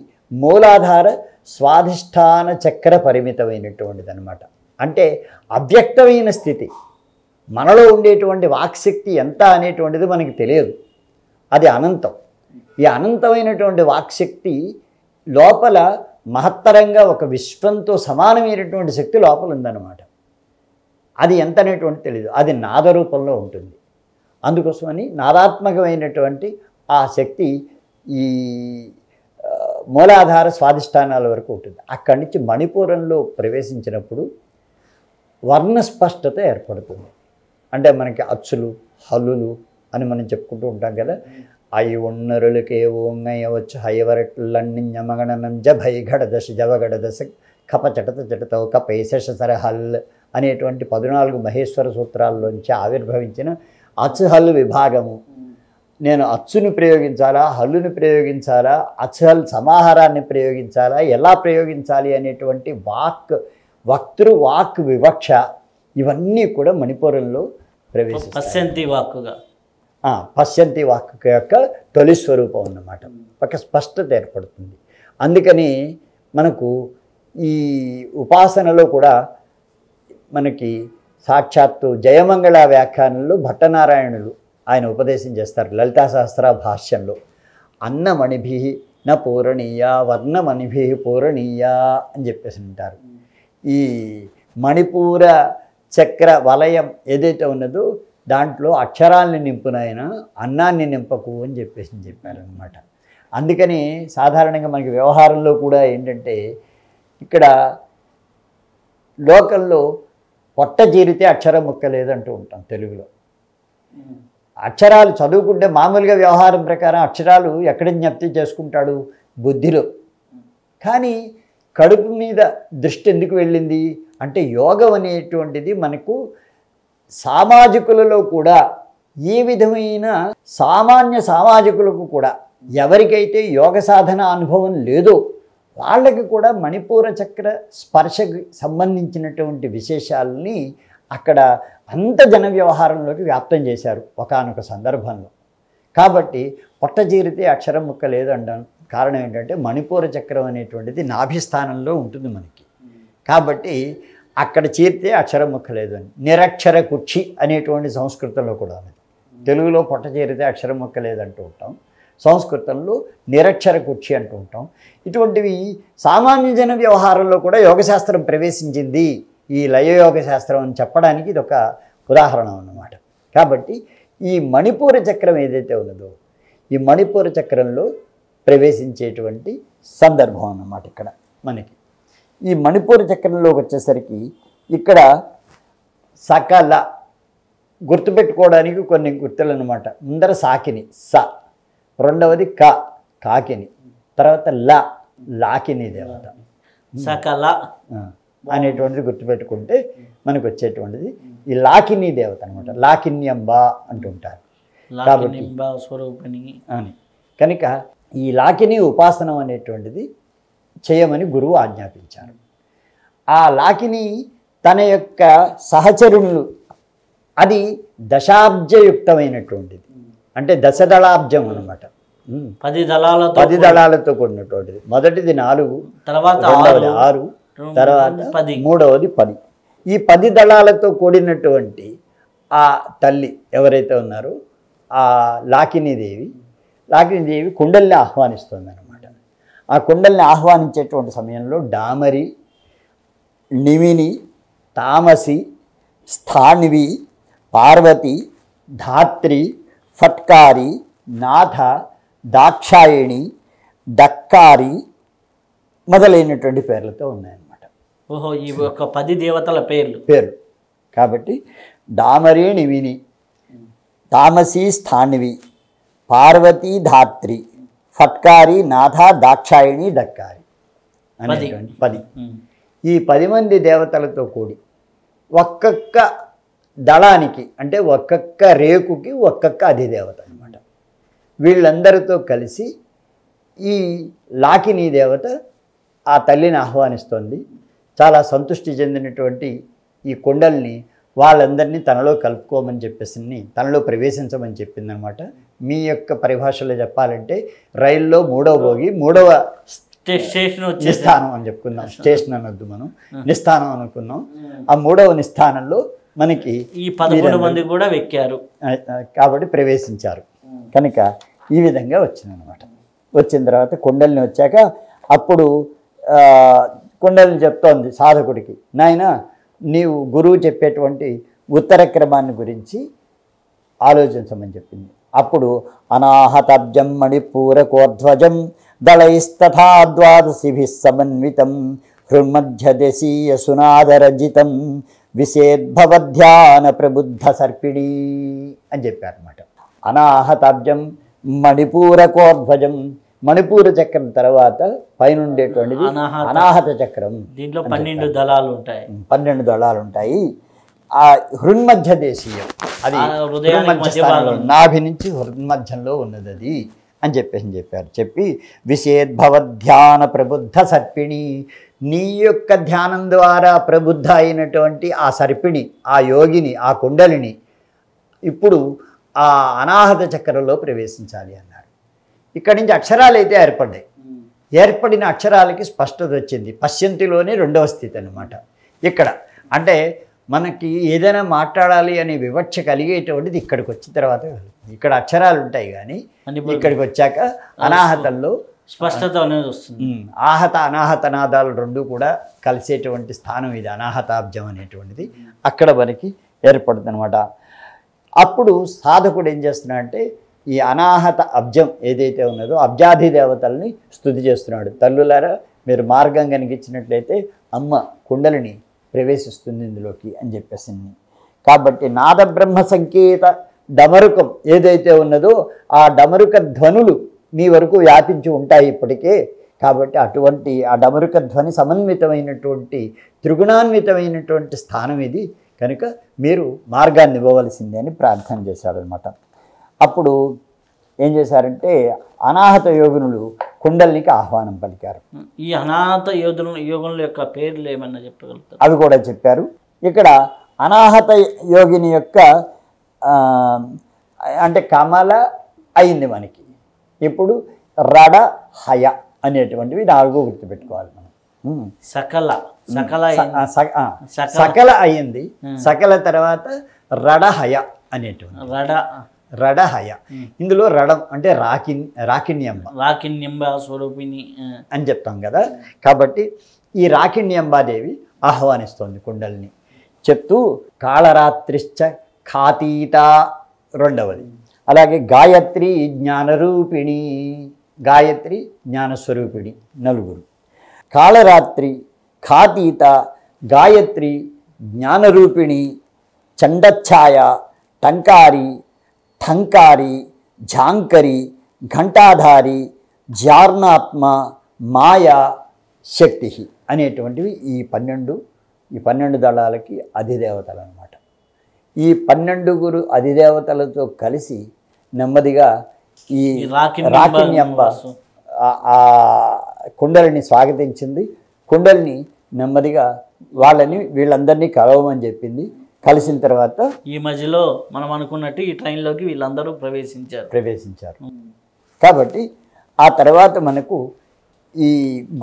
మూలాధార స్వాధిష్టాన చక్ర పరిమితమైనటువంటిది అనమాట అంటే అవ్యక్తమైన స్థితి మనలో ఉండేటువంటి వాక్శక్తి ఎంత అనేటువంటిది మనకి తెలియదు అది అనంతం ఈ అనంతమైనటువంటి వాక్శక్తి లోపల మహత్తరంగా ఒక విశ్వంతో సమానమైనటువంటి శక్తి లోపల ఉందన్నమాట అది ఎంత అనేటువంటి తెలియదు అది నాద రూపంలో ఉంటుంది అందుకోసమని నాదాత్మకమైనటువంటి ఆ శక్తి ఈ మూలాధార స్వాధిష్టానాల వరకు ఉంటుంది అక్కడి నుంచి మణిపురంలో ప్రవేశించినప్పుడు వర్ణ స్పష్టత ఏర్పడుతుంది అంటే మనకి అచ్చులు హల్లులు అని మనం చెప్పుకుంటూ ఉంటాం కదా అయి ఉన్నరులకే వచ్చు హయవరట్లన్నీ ఞమగణనం జభై దశ జవగడదశ చటత జటతో కపై శశసర హల్ అనేటువంటి పద్నాలుగు మహేశ్వర సూత్రాల్లోంచి ఆవిర్భవించిన అచ్చుహల్ విభాగము నేను అచ్చుని ప్రయోగించాలా హల్లుని ప్రయోగించాలా అచల్ సమాహారాన్ని ప్రయోగించాలా ఎలా ప్రయోగించాలి అనేటువంటి వాక్ వక్తృ వాక్ వివక్ష ఇవన్నీ కూడా మణిపురంలో ప్రవేశ పశ్యంతి వాక్కుగా పశ్యంతి వాక్ యొక్క తొలి స్వరూపం అన్నమాట ఒక స్పష్టత ఏర్పడుతుంది అందుకని మనకు ఈ ఉపాసనలో కూడా మనకి సాక్షాత్తు జయమంగళ వ్యాఖ్యానంలో భట్టనారాయణులు ఆయన ఉపదేశం చేస్తారు లలితా సహస్ర భాష్యంలో అన్నమణిభి న పూరణీయ వర్ణమణిభి పూరణీయ అని చెప్పేసి ఉంటారు ఈ మణిపూర చక్ర వలయం ఏదైతే ఉన్నదో దాంట్లో అక్షరాల్ని నింపునైనా అన్నాన్ని నింపకు అని చెప్పేసి చెప్పారనమాట అందుకని సాధారణంగా మనకి వ్యవహారంలో కూడా ఏంటంటే ఇక్కడ లోకల్లో పొట్ట జీరితే అక్షరం ముక్క లేదంటూ ఉంటాం తెలుగులో అక్షరాలు చదువుకుంటే మామూలుగా వ్యవహారం ప్రకారం అక్షరాలు ఎక్కడ జ్ఞప్తి చేసుకుంటాడు బుద్ధిలో కానీ కడుపు మీద దృష్టి ఎందుకు వెళ్ళింది అంటే యోగం అనేటువంటిది మనకు సామాజికులలో కూడా ఏ విధమైన సామాన్య సామాజికులకు కూడా ఎవరికైతే యోగ సాధన అనుభవం లేదో వాళ్ళకి కూడా మణిపూర చక్ర స్పర్శకు సంబంధించినటువంటి విశేషాలని అక్కడ అంత జన వ్యవహారంలోకి వ్యాప్తం చేశారు ఒకనొక సందర్భంలో కాబట్టి పొట్టజీరితే అక్షరం ముక్క లేదంటాను కారణం ఏంటంటే మణిపూర చక్రం అనేటువంటిది నాభిస్థానంలో ఉంటుంది మనకి కాబట్టి అక్కడ చేరితే అక్షరం ముక్క లేదు అని నిరక్షర కుక్షి అనేటువంటి సంస్కృతంలో కూడా ఉన్నది తెలుగులో పొట్ట చేరితే అక్షరం ముక్క లేదంటూ ఉంటాం సంస్కృతంలో నిరక్షర కుక్షి అంటూ ఉంటాం ఇటువంటివి సామాన్య జన వ్యవహారంలో కూడా యోగశాస్త్రం ప్రవేశించింది ఈ లయయోగ శాస్త్రం అని చెప్పడానికి ఇది ఒక ఉదాహరణ అన్నమాట కాబట్టి ఈ మణిపూర చక్రం ఏదైతే ఉన్నదో ఈ మణిపూర చక్రంలో ప్రవేశించేటువంటి సందర్భం అన్నమాట ఇక్కడ మనకి ఈ మణిపూర చక్రంలోకి వచ్చేసరికి ఇక్కడ సకల గుర్తుపెట్టుకోవడానికి కొన్ని గుర్తులు అనమాట ముందర సాకిని స రెండవది క కాకిని తర్వాత ల లాకిని దేవత సకల అనేటువంటిది గుర్తుపెట్టుకుంటే మనకు వచ్చేటువంటిది ఈ లాకిని దేవత అనమాట లాకిన్యంబ అంటుంటారు కాబట్టి స్వరూపిణి అని కనుక ఈ లాకిని ఉపాసనం అనేటువంటిది చేయమని గురువు ఆజ్ఞాపించారు ఆ లాకిని తన యొక్క సహచరులు అది దశాబ్జయుక్తమైనటువంటిది అంటే దశదళాబ్జం అనమాట పది దళాలతో పది దళాలతో కూడినటువంటిది మొదటిది నాలుగు తర్వాత ఆరు తర్వాత పది మూడవది పది ఈ పది దళాలతో కూడినటువంటి ఆ తల్లి ఎవరైతే ఉన్నారో ఆ లాకినీదేవి లాకినీదేవి కుండల్ని ఆహ్వానిస్తుంది అనమాట ఆ కుండల్ని ఆహ్వానించేటువంటి సమయంలో డామరి నిమిని తామసి స్థాన్వి పార్వతి ధాత్రి ఫట్కారి నాథ దాక్షాయణి దక్కారి మొదలైనటువంటి పేర్లతో ఉన్నాయి ఓహో ఈ యొక్క పది దేవతల పేర్లు పేరు కాబట్టి డామరేణి విని తామసీ స్థాన్వి పార్వతీ ధాత్రి ఫట్కారి నాథ దాక్షాయిణి డక్కారి అనేది పది ఈ పది మంది దేవతలతో కూడి ఒక్కొక్క దళానికి అంటే ఒక్కొక్క రేకుకి ఒక్కొక్క అధిదేవత అనమాట వీళ్ళందరితో కలిసి ఈ లాకినీ దేవత ఆ తల్లిని ఆహ్వానిస్తోంది చాలా సంతృష్టి చెందినటువంటి ఈ కొండల్ని వాళ్ళందరినీ తనలో కలుపుకోమని చెప్పేసి తనలో ప్రవేశించమని చెప్పిందనమాట మీ యొక్క పరిభాషలో చెప్పాలంటే రైల్లో మూడవ భోగి మూడవ స్టేషన్ నిస్థానం అని చెప్పుకుందాం స్టేషన్ అనొద్దు మనం నిస్థానం అనుకున్నాం ఆ మూడవ నిస్థానంలో మనకి ఈ పదమూడు మంది కూడా వెక్కారు కాబట్టి ప్రవేశించారు కనుక ఈ విధంగా వచ్చిందనమాట వచ్చిన తర్వాత కొండల్ని వచ్చాక అప్పుడు కుండలిని చెప్తోంది సాధకుడికి నాయన నీవు గురువు చెప్పేటువంటి ఉత్తర క్రమాన్ని గురించి ఆలోచించమని చెప్పింది అప్పుడు అనాహతాబ్జం మణిపూర కోర్ధ్వజం ద్వాదశిభి సమన్వితం హృన్మధ్యదశీయ సునాదరజితం విశేద్భవధ్యాన ప్రబుద్ధ సర్పిణీ అని చెప్పారన్నమాట అనాహతాబ్జం కోర్ధ్వజం మణిపూర్ చక్రం తర్వాత పైన ఉండేటువంటిది అనాహత చక్రం దీంట్లో పన్నెండు దళాలు ఉంటాయి పన్నెండు దళాలు ఉంటాయి ఆ హృన్మధ్య దేశీయం అది నాభి నుంచి హృన్మధ్యంలో ఉన్నది అది అని చెప్పేసి చెప్పారు చెప్పి విషేద్భవధ్యాన ప్రబుద్ధ సర్పిణి నీ యొక్క ధ్యానం ద్వారా ప్రబుద్ధ అయినటువంటి ఆ సర్పిణి ఆ యోగిని ఆ కుండలిని ఇప్పుడు ఆ అనాహత చక్రంలో ప్రవేశించాలి అన్నారు ఇక్కడి నుంచి అక్షరాలు అయితే ఏర్పడ్డాయి ఏర్పడిన అక్షరాలకి స్పష్టత వచ్చింది పశ్చంతిలోనే రెండవ స్థితి అనమాట ఇక్కడ అంటే మనకి ఏదైనా మాట్లాడాలి అనే వివక్ష కలిగేటువంటిది ఇక్కడికి వచ్చిన తర్వాత ఇక్కడ అక్షరాలు ఉంటాయి కానీ ఇక్కడికి వచ్చాక అనాహతల్లో స్పష్టత అనేది వస్తుంది ఆహత అనాహత నాదాలు రెండు కూడా కలిసేటువంటి స్థానం ఇది అనాహతాబ్జం అనేటువంటిది అక్కడ మనకి ఏర్పడుతుంది అనమాట అప్పుడు సాధకుడు ఏం చేస్తున్నాడంటే ఈ అనాహత అబ్జం ఏదైతే ఉన్నదో అబ్జాధి దేవతల్ని స్థుతి చేస్తున్నాడు తల్లులారా మీరు మార్గం కనిగించినట్లయితే అమ్మ కుండలిని ప్రవేశిస్తుంది ఇందులోకి అని చెప్పేసింది కాబట్టి నాదబ్రహ్మ సంకేత డమరుకం ఏదైతే ఉన్నదో ఆ డమరుక ధ్వనులు మీ వరకు వ్యాపించి ఉంటాయి ఇప్పటికే కాబట్టి అటువంటి ఆ డమరుక ధ్వని సమన్వితమైనటువంటి త్రిగుణాన్వితమైనటువంటి స్థానం ఇది కనుక మీరు మార్గాన్ని ఇవ్వవలసిందే అని ప్రార్థన చేశాడనమాట అప్పుడు ఏం చేశారంటే అనాహత యోగినులు కుండలికి ఆహ్వానం పలికారు ఈ అనాహత యోధుల యోగుల యొక్క పేర్లు ఏమన్నా చెప్పగలుగుతారు అవి కూడా చెప్పారు ఇక్కడ అనాహత యోగిని యొక్క అంటే కమల అయింది మనకి ఇప్పుడు రడ హయ అనేటువంటివి నాలుగు గుర్తుపెట్టుకోవాలి మనం సకల సకల సకల అయింది సకల తర్వాత రడ హయ అనేటువంటి రడ రడహయ ఇందులో రడం అంటే రాకి రాకిణ్యంబ రాకిణ్యంబ స్వరూపిణి అని చెప్తాం కదా కాబట్టి ఈ రాకిణ్యంబాదేవి ఆహ్వానిస్తోంది కుండల్ని చెప్తూ కాళరాత్రిశ్చ ఖాతీత రెండవది అలాగే గాయత్రి జ్ఞానరూపిణి గాయత్రి జ్ఞానస్వరూపిణి నలుగురు కాళరాత్రి ఖాతీత గాయత్రి జ్ఞానరూపిణి చండఛాయ టంకారి ఠంకారి ఝాంకరి ఘంటాధారి జార్ణాత్మ మాయా శక్తి అనేటువంటివి ఈ పన్నెండు ఈ పన్నెండు దళాలకి అధిదేవతలు అనమాట ఈ పన్నెండుగురు అధిదేవతలతో కలిసి నెమ్మదిగా ఈ రాకిని అంబ కుండలిని స్వాగతించింది కుండలిని నెమ్మదిగా వాళ్ళని వీళ్ళందరినీ కలవమని చెప్పింది కలిసిన తర్వాత ఈ మధ్యలో మనం అనుకున్నట్టు ఈ ట్రైన్లోకి వీళ్ళందరూ ప్రవేశించారు ప్రవేశించారు కాబట్టి ఆ తర్వాత మనకు ఈ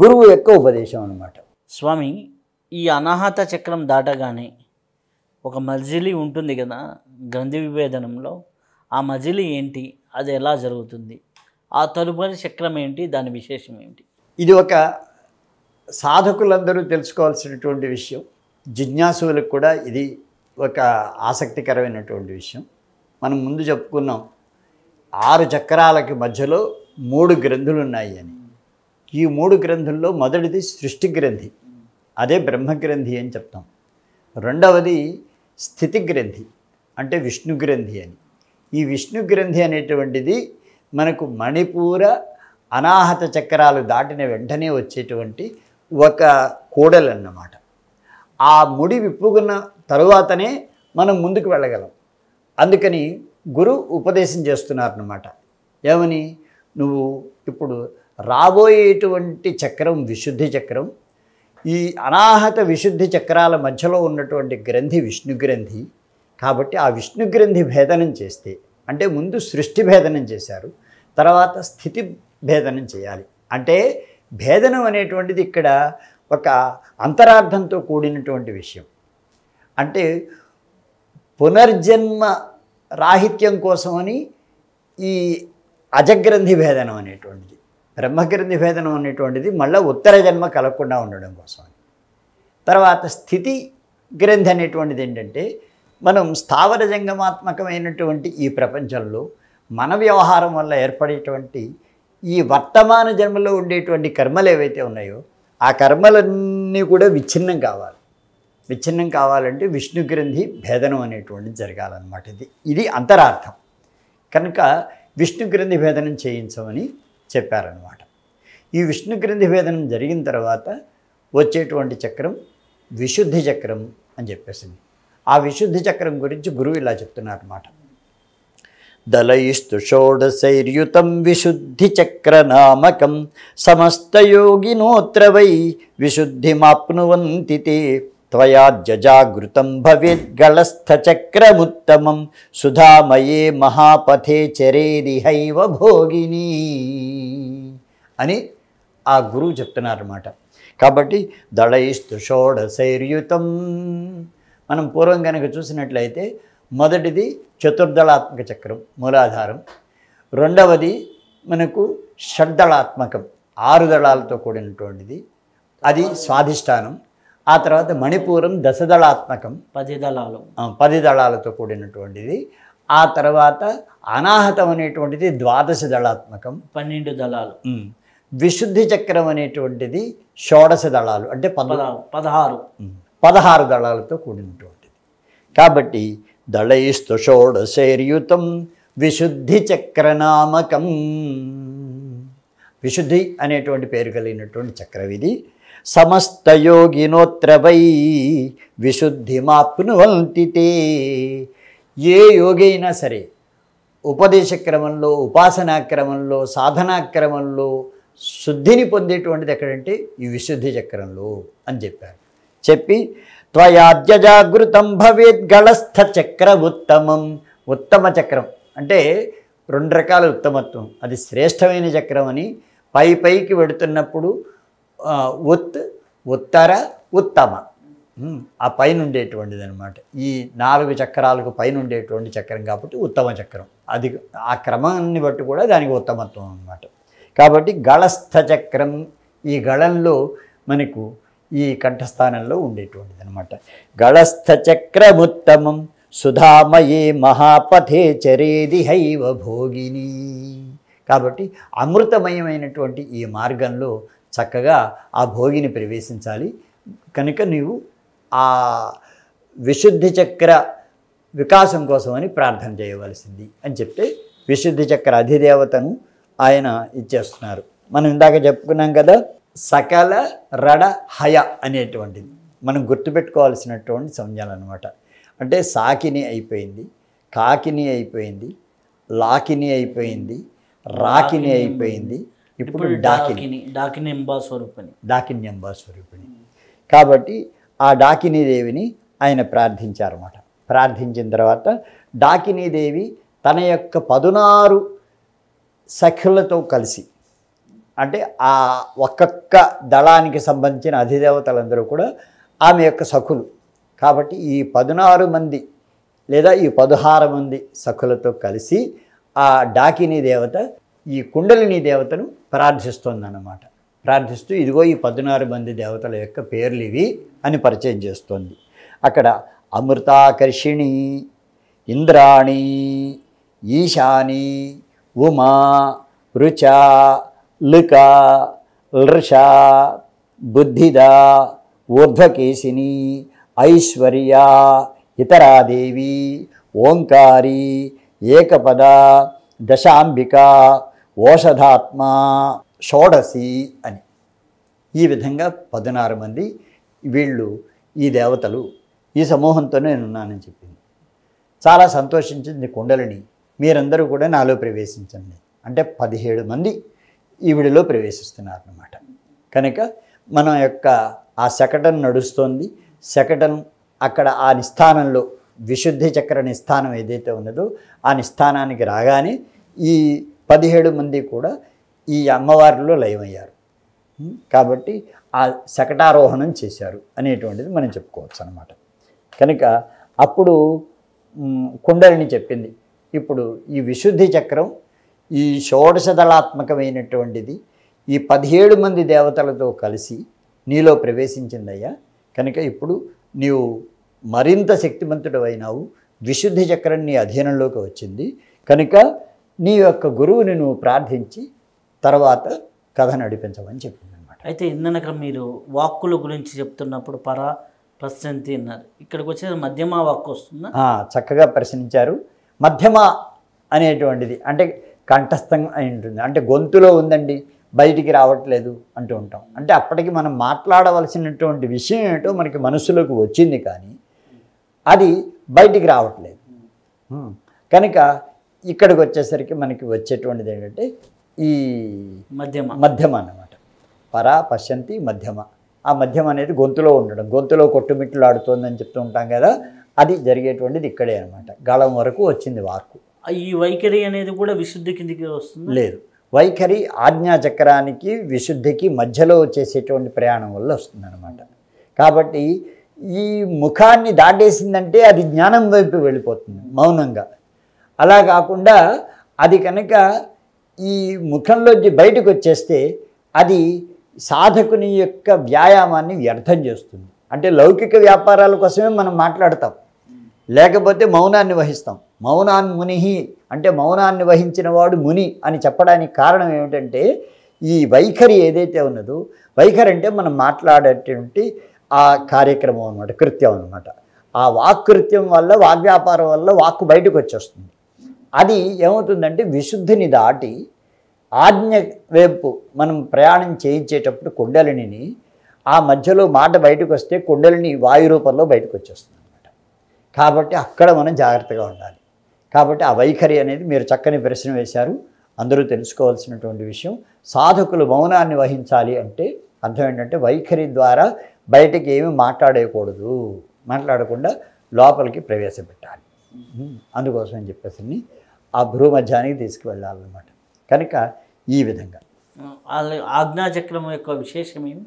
గురువు యొక్క ఉపదేశం అనమాట స్వామి ఈ అనాహత చక్రం దాటగానే ఒక మజిలి ఉంటుంది కదా గ్రంథి విభేదనంలో ఆ మజిలి ఏంటి అది ఎలా జరుగుతుంది ఆ తదుపరి చక్రం ఏంటి దాని విశేషం ఏంటి ఇది ఒక సాధకులందరూ తెలుసుకోవాల్సినటువంటి విషయం జిజ్ఞాసులకు కూడా ఇది ఒక ఆసక్తికరమైనటువంటి విషయం మనం ముందు చెప్పుకున్నాం ఆరు చక్రాలకి మధ్యలో మూడు గ్రంథులు ఉన్నాయి అని ఈ మూడు గ్రంథుల్లో మొదటిది సృష్టి గ్రంథి అదే బ్రహ్మగ్రంథి అని చెప్తాం రెండవది స్థితి గ్రంథి అంటే విష్ణు గ్రంథి అని ఈ విష్ణు గ్రంథి అనేటువంటిది మనకు మణిపూర అనాహత చక్రాలు దాటిన వెంటనే వచ్చేటువంటి ఒక కూడలన్నమాట ఆ ముడి విప్పుకున్న తరువాతనే మనం ముందుకు వెళ్ళగలం అందుకని గురు ఉపదేశం చేస్తున్నారు అన్నమాట ఏమని నువ్వు ఇప్పుడు రాబోయేటువంటి చక్రం విశుద్ధి చక్రం ఈ అనాహత విశుద్ధి చక్రాల మధ్యలో ఉన్నటువంటి గ్రంథి విష్ణు గ్రంథి కాబట్టి ఆ విష్ణు గ్రంథి భేదనం చేస్తే అంటే ముందు సృష్టి భేదనం చేశారు తర్వాత స్థితి భేదనం చేయాలి అంటే భేదనం అనేటువంటిది ఇక్కడ ఒక అంతరార్థంతో కూడినటువంటి విషయం అంటే పునర్జన్మ రాహిత్యం కోసమని ఈ అజగ్రంథి భేదనం అనేటువంటిది బ్రహ్మగ్రంథి భేదనం అనేటువంటిది మళ్ళీ ఉత్తర జన్మ కలగకుండా ఉండడం కోసమని తర్వాత స్థితి గ్రంథి అనేటువంటిది ఏంటంటే మనం స్థావర జంగమాత్మకమైనటువంటి ఈ ప్రపంచంలో మన వ్యవహారం వల్ల ఏర్పడేటువంటి ఈ వర్తమాన జన్మలో ఉండేటువంటి కర్మలు ఏవైతే ఉన్నాయో ఆ కర్మలన్నీ కూడా విచ్ఛిన్నం కావాలి విచ్ఛిన్నం కావాలంటే విష్ణు గ్రంథి భేదనం అనేటువంటిది జరగాలన్నమాట ఇది ఇది అంతరార్థం కనుక విష్ణు గ్రంథి భేదనం చేయించమని చెప్పారనమాట ఈ విష్ణు గ్రంథి భేదనం జరిగిన తర్వాత వచ్చేటువంటి చక్రం విశుద్ధి చక్రం అని చెప్పేసింది ఆ విశుద్ధి చక్రం గురించి గురువు ఇలా చెప్తున్నారన్నమాట దళయిస్తు షోడశైర్యుతం విశుద్ధిచక్రనామకం సమస్తయోగినోత్ర వై విశుద్ధిమాప్నువంతి త్వయాజ్జజాగృతం భవేద్గళస్థచక్రముత్తమం సుధామయే మహాపథే చరేదిహైవ భోగిని అని ఆ గురువు చెప్తున్నారన్నమాట కాబట్టి దళయిస్తు షోడశైర్యుతం మనం పూర్వం కనుక చూసినట్లయితే మొదటిది చతుర్దళాత్మక చక్రం మూలాధారం రెండవది మనకు షడ్దళాత్మకం ఆరు దళాలతో కూడినటువంటిది అది స్వాధిష్టానం ఆ తర్వాత మణిపూరం దశదళాత్మకం పది దళాలు పది దళాలతో కూడినటువంటిది ఆ తర్వాత అనాహతం అనేటువంటిది ద్వాదశ దళాత్మకం పన్నెండు దళాలు విశుద్ధి చక్రం అనేటువంటిది షోడశ దళాలు అంటే పదహారు పదహారు దళాలతో కూడినటువంటిది కాబట్టి దళైస్తు షోడశేర్యుతం విశుద్ధి చక్రనామకం విశుద్ధి అనేటువంటి పేరు కలిగినటువంటి చక్రవిధి సమస్త యోగినోత్రవై మాప్నువంతితే ఏ యోగి అయినా సరే ఉపదేశ క్రమంలో ఉపాసనా క్రమంలో సాధనా క్రమంలో శుద్ధిని పొందేటువంటిది ఎక్కడంటే ఈ విశుద్ధి చక్రంలో అని చెప్పారు చెప్పి త్వయాద్య జాగృతం భవేత్ గళస్థ చక్ర ఉత్తమం ఉత్తమ చక్రం అంటే రెండు రకాల ఉత్తమత్వం అది శ్రేష్టమైన చక్రం అని పై పైకి వెడుతున్నప్పుడు ఉత్ ఉత్తర ఉత్తమ ఆ పైన ఉండేటువంటిది అనమాట ఈ నాలుగు చక్రాలకు పైన ఉండేటువంటి చక్రం కాబట్టి ఉత్తమ చక్రం అది ఆ క్రమాన్ని బట్టి కూడా దానికి ఉత్తమత్వం అనమాట కాబట్టి గళస్థ చక్రం ఈ గళంలో మనకు ఈ కంఠస్థానంలో ఉండేటువంటిది అనమాట చక్రముత్తమం సుధామయే మహాపథే చరేది హైవ భోగిని కాబట్టి అమృతమయమైనటువంటి ఈ మార్గంలో చక్కగా ఆ భోగిని ప్రవేశించాలి కనుక నీవు ఆ విశుద్ధి చక్ర వికాసం కోసమని ప్రార్థన చేయవలసింది అని చెప్తే విశుద్ధి చక్ర అధిదేవతను ఆయన ఇచ్చేస్తున్నారు మనం ఇందాక చెప్పుకున్నాం కదా సకల రడ హయ అనేటువంటిది మనం గుర్తుపెట్టుకోవాల్సినటువంటి సంజ్ఞలు అనమాట అంటే సాకిని అయిపోయింది కాకిని అయిపోయింది లాకిని అయిపోయింది రాకిని అయిపోయింది ఇప్పుడు డాకిని డాకిని స్వరూపిణి డాకిని స్వరూపిణి కాబట్టి ఆ డాకిని దేవిని ఆయన ప్రార్థించారన్నమాట ప్రార్థించిన తర్వాత డాకినీ దేవి తన యొక్క పదునారు సఖ్యులతో కలిసి అంటే ఆ ఒక్కొక్క దళానికి సంబంధించిన అధిదేవతలందరూ కూడా ఆమె యొక్క సఖులు కాబట్టి ఈ పదినారు మంది లేదా ఈ పదహారు మంది సఖులతో కలిసి ఆ డాకిని దేవత ఈ కుండలిని దేవతను ప్రార్థిస్తోందన్నమాట ప్రార్థిస్తూ ఇదిగో ఈ పద్నాలుగు మంది దేవతల యొక్క పేర్లు ఇవి అని పరిచయం చేస్తోంది అక్కడ అమృతాకర్షిణి ఇంద్రాణి ఈశాని ఉమా రుచ లిక లృష బుద్ధిద ఊర్ధ్వకేశిని ఐశ్వర్య ఇతరాదేవి ఓంకారి ఏకపద దశాంబిక ఓషధాత్మ షోడసి అని ఈ విధంగా పదినారు మంది వీళ్ళు ఈ దేవతలు ఈ సమూహంతోనే నేనున్నానని చెప్పింది చాలా సంతోషించింది కుండలిని మీరందరూ కూడా నాలో ప్రవేశించండి అంటే పదిహేడు మంది ఈవిడిలో ప్రవేశిస్తున్నారన్నమాట కనుక మన యొక్క ఆ శకటం నడుస్తోంది శకటం అక్కడ ఆ నిస్థానంలో విశుద్ధి చక్ర నిస్థానం ఏదైతే ఉన్నదో ఆ నిస్థానానికి రాగానే ఈ పదిహేడు మంది కూడా ఈ అమ్మవారిలో లయమయ్యారు కాబట్టి ఆ శకటారోహణం చేశారు అనేటువంటిది మనం చెప్పుకోవచ్చు అనమాట కనుక అప్పుడు కుండలిని చెప్పింది ఇప్పుడు ఈ విశుద్ధి చక్రం ఈ షోడశదళాత్మకమైనటువంటిది ఈ పదిహేడు మంది దేవతలతో కలిసి నీలో ప్రవేశించిందయ్యా కనుక ఇప్పుడు నీవు మరింత శక్తివంతుడు అయినావు విశుద్ధి చక్రం నీ అధీనంలోకి వచ్చింది కనుక నీ యొక్క గురువుని నువ్వు ప్రార్థించి తర్వాత కథ నడిపించమని చెప్పింది అనమాట అయితే ఇందనక మీరు వాక్కుల గురించి చెప్తున్నప్పుడు పరా ప్రశాంతి అన్నారు ఇక్కడికి వచ్చేది మధ్యమ వాక్కు వస్తుందా చక్కగా ప్రశ్నించారు మధ్యమ అనేటువంటిది అంటే కంఠస్థం అయి ఉంటుంది అంటే గొంతులో ఉందండి బయటికి రావట్లేదు అంటూ ఉంటాం అంటే అప్పటికి మనం మాట్లాడవలసినటువంటి విషయం ఏమిటో మనకి మనసులోకి వచ్చింది కానీ అది బయటికి రావట్లేదు కనుక ఇక్కడికి వచ్చేసరికి మనకి వచ్చేటువంటిది ఏంటంటే ఈ మధ్యమ మధ్యమ అనమాట పరా పశ్యంతి మధ్యమ ఆ మధ్యమ అనేది గొంతులో ఉండడం గొంతులో కొట్టుమిట్లు ఆడుతోందని చెప్తూ ఉంటాం కదా అది జరిగేటువంటిది ఇక్కడే అనమాట గాలం వరకు వచ్చింది వార్కు ఈ వైఖరి అనేది కూడా విశుద్ధి కిందికి వస్తుంది లేదు వైఖరి ఆజ్ఞా చక్రానికి విశుద్ధికి మధ్యలో వచ్చేసేటువంటి ప్రయాణం వల్ల వస్తుందన్నమాట కాబట్టి ఈ ముఖాన్ని దాటేసిందంటే అది జ్ఞానం వైపు వెళ్ళిపోతుంది మౌనంగా అలా కాకుండా అది కనుక ఈ ముఖంలోంచి బయటకు వచ్చేస్తే అది సాధకుని యొక్క వ్యాయామాన్ని వ్యర్థం చేస్తుంది అంటే లౌకిక వ్యాపారాల కోసమే మనం మాట్లాడతాం లేకపోతే మౌనాన్ని వహిస్తాం మౌనాన్ మునిహి అంటే మౌనాన్ని వహించిన వాడు ముని అని చెప్పడానికి కారణం ఏమిటంటే ఈ వైఖరి ఏదైతే ఉన్నదో వైఖరి అంటే మనం మాట్లాడేటువంటి ఆ కార్యక్రమం అనమాట కృత్యం అనమాట ఆ వాక్ కృత్యం వల్ల వ్యాపారం వల్ల వాక్కు బయటకు వచ్చేస్తుంది అది ఏమవుతుందంటే విశుద్ధిని దాటి ఆజ్ఞ వైపు మనం ప్రయాణం చేయించేటప్పుడు కుండలిని ఆ మధ్యలో మాట బయటకు వస్తే కుండలిని వాయు రూపంలో బయటకు వచ్చేస్తుంది కాబట్టి అక్కడ మనం జాగ్రత్తగా ఉండాలి కాబట్టి ఆ వైఖరి అనేది మీరు చక్కని ప్రశ్న వేశారు అందరూ తెలుసుకోవాల్సినటువంటి విషయం సాధకులు మౌనాన్ని వహించాలి అంటే అర్థం ఏంటంటే వైఖరి ద్వారా బయటకి ఏమి మాట్లాడేయకూడదు మాట్లాడకుండా లోపలికి ప్రవేశపెట్టాలి అందుకోసం అని చెప్పేసి ఆ భూమధ్యానికి తీసుకువెళ్ళాలన్నమాట కనుక ఈ విధంగా ఆజ్ఞాచక్రం యొక్క విశేషం ఏమి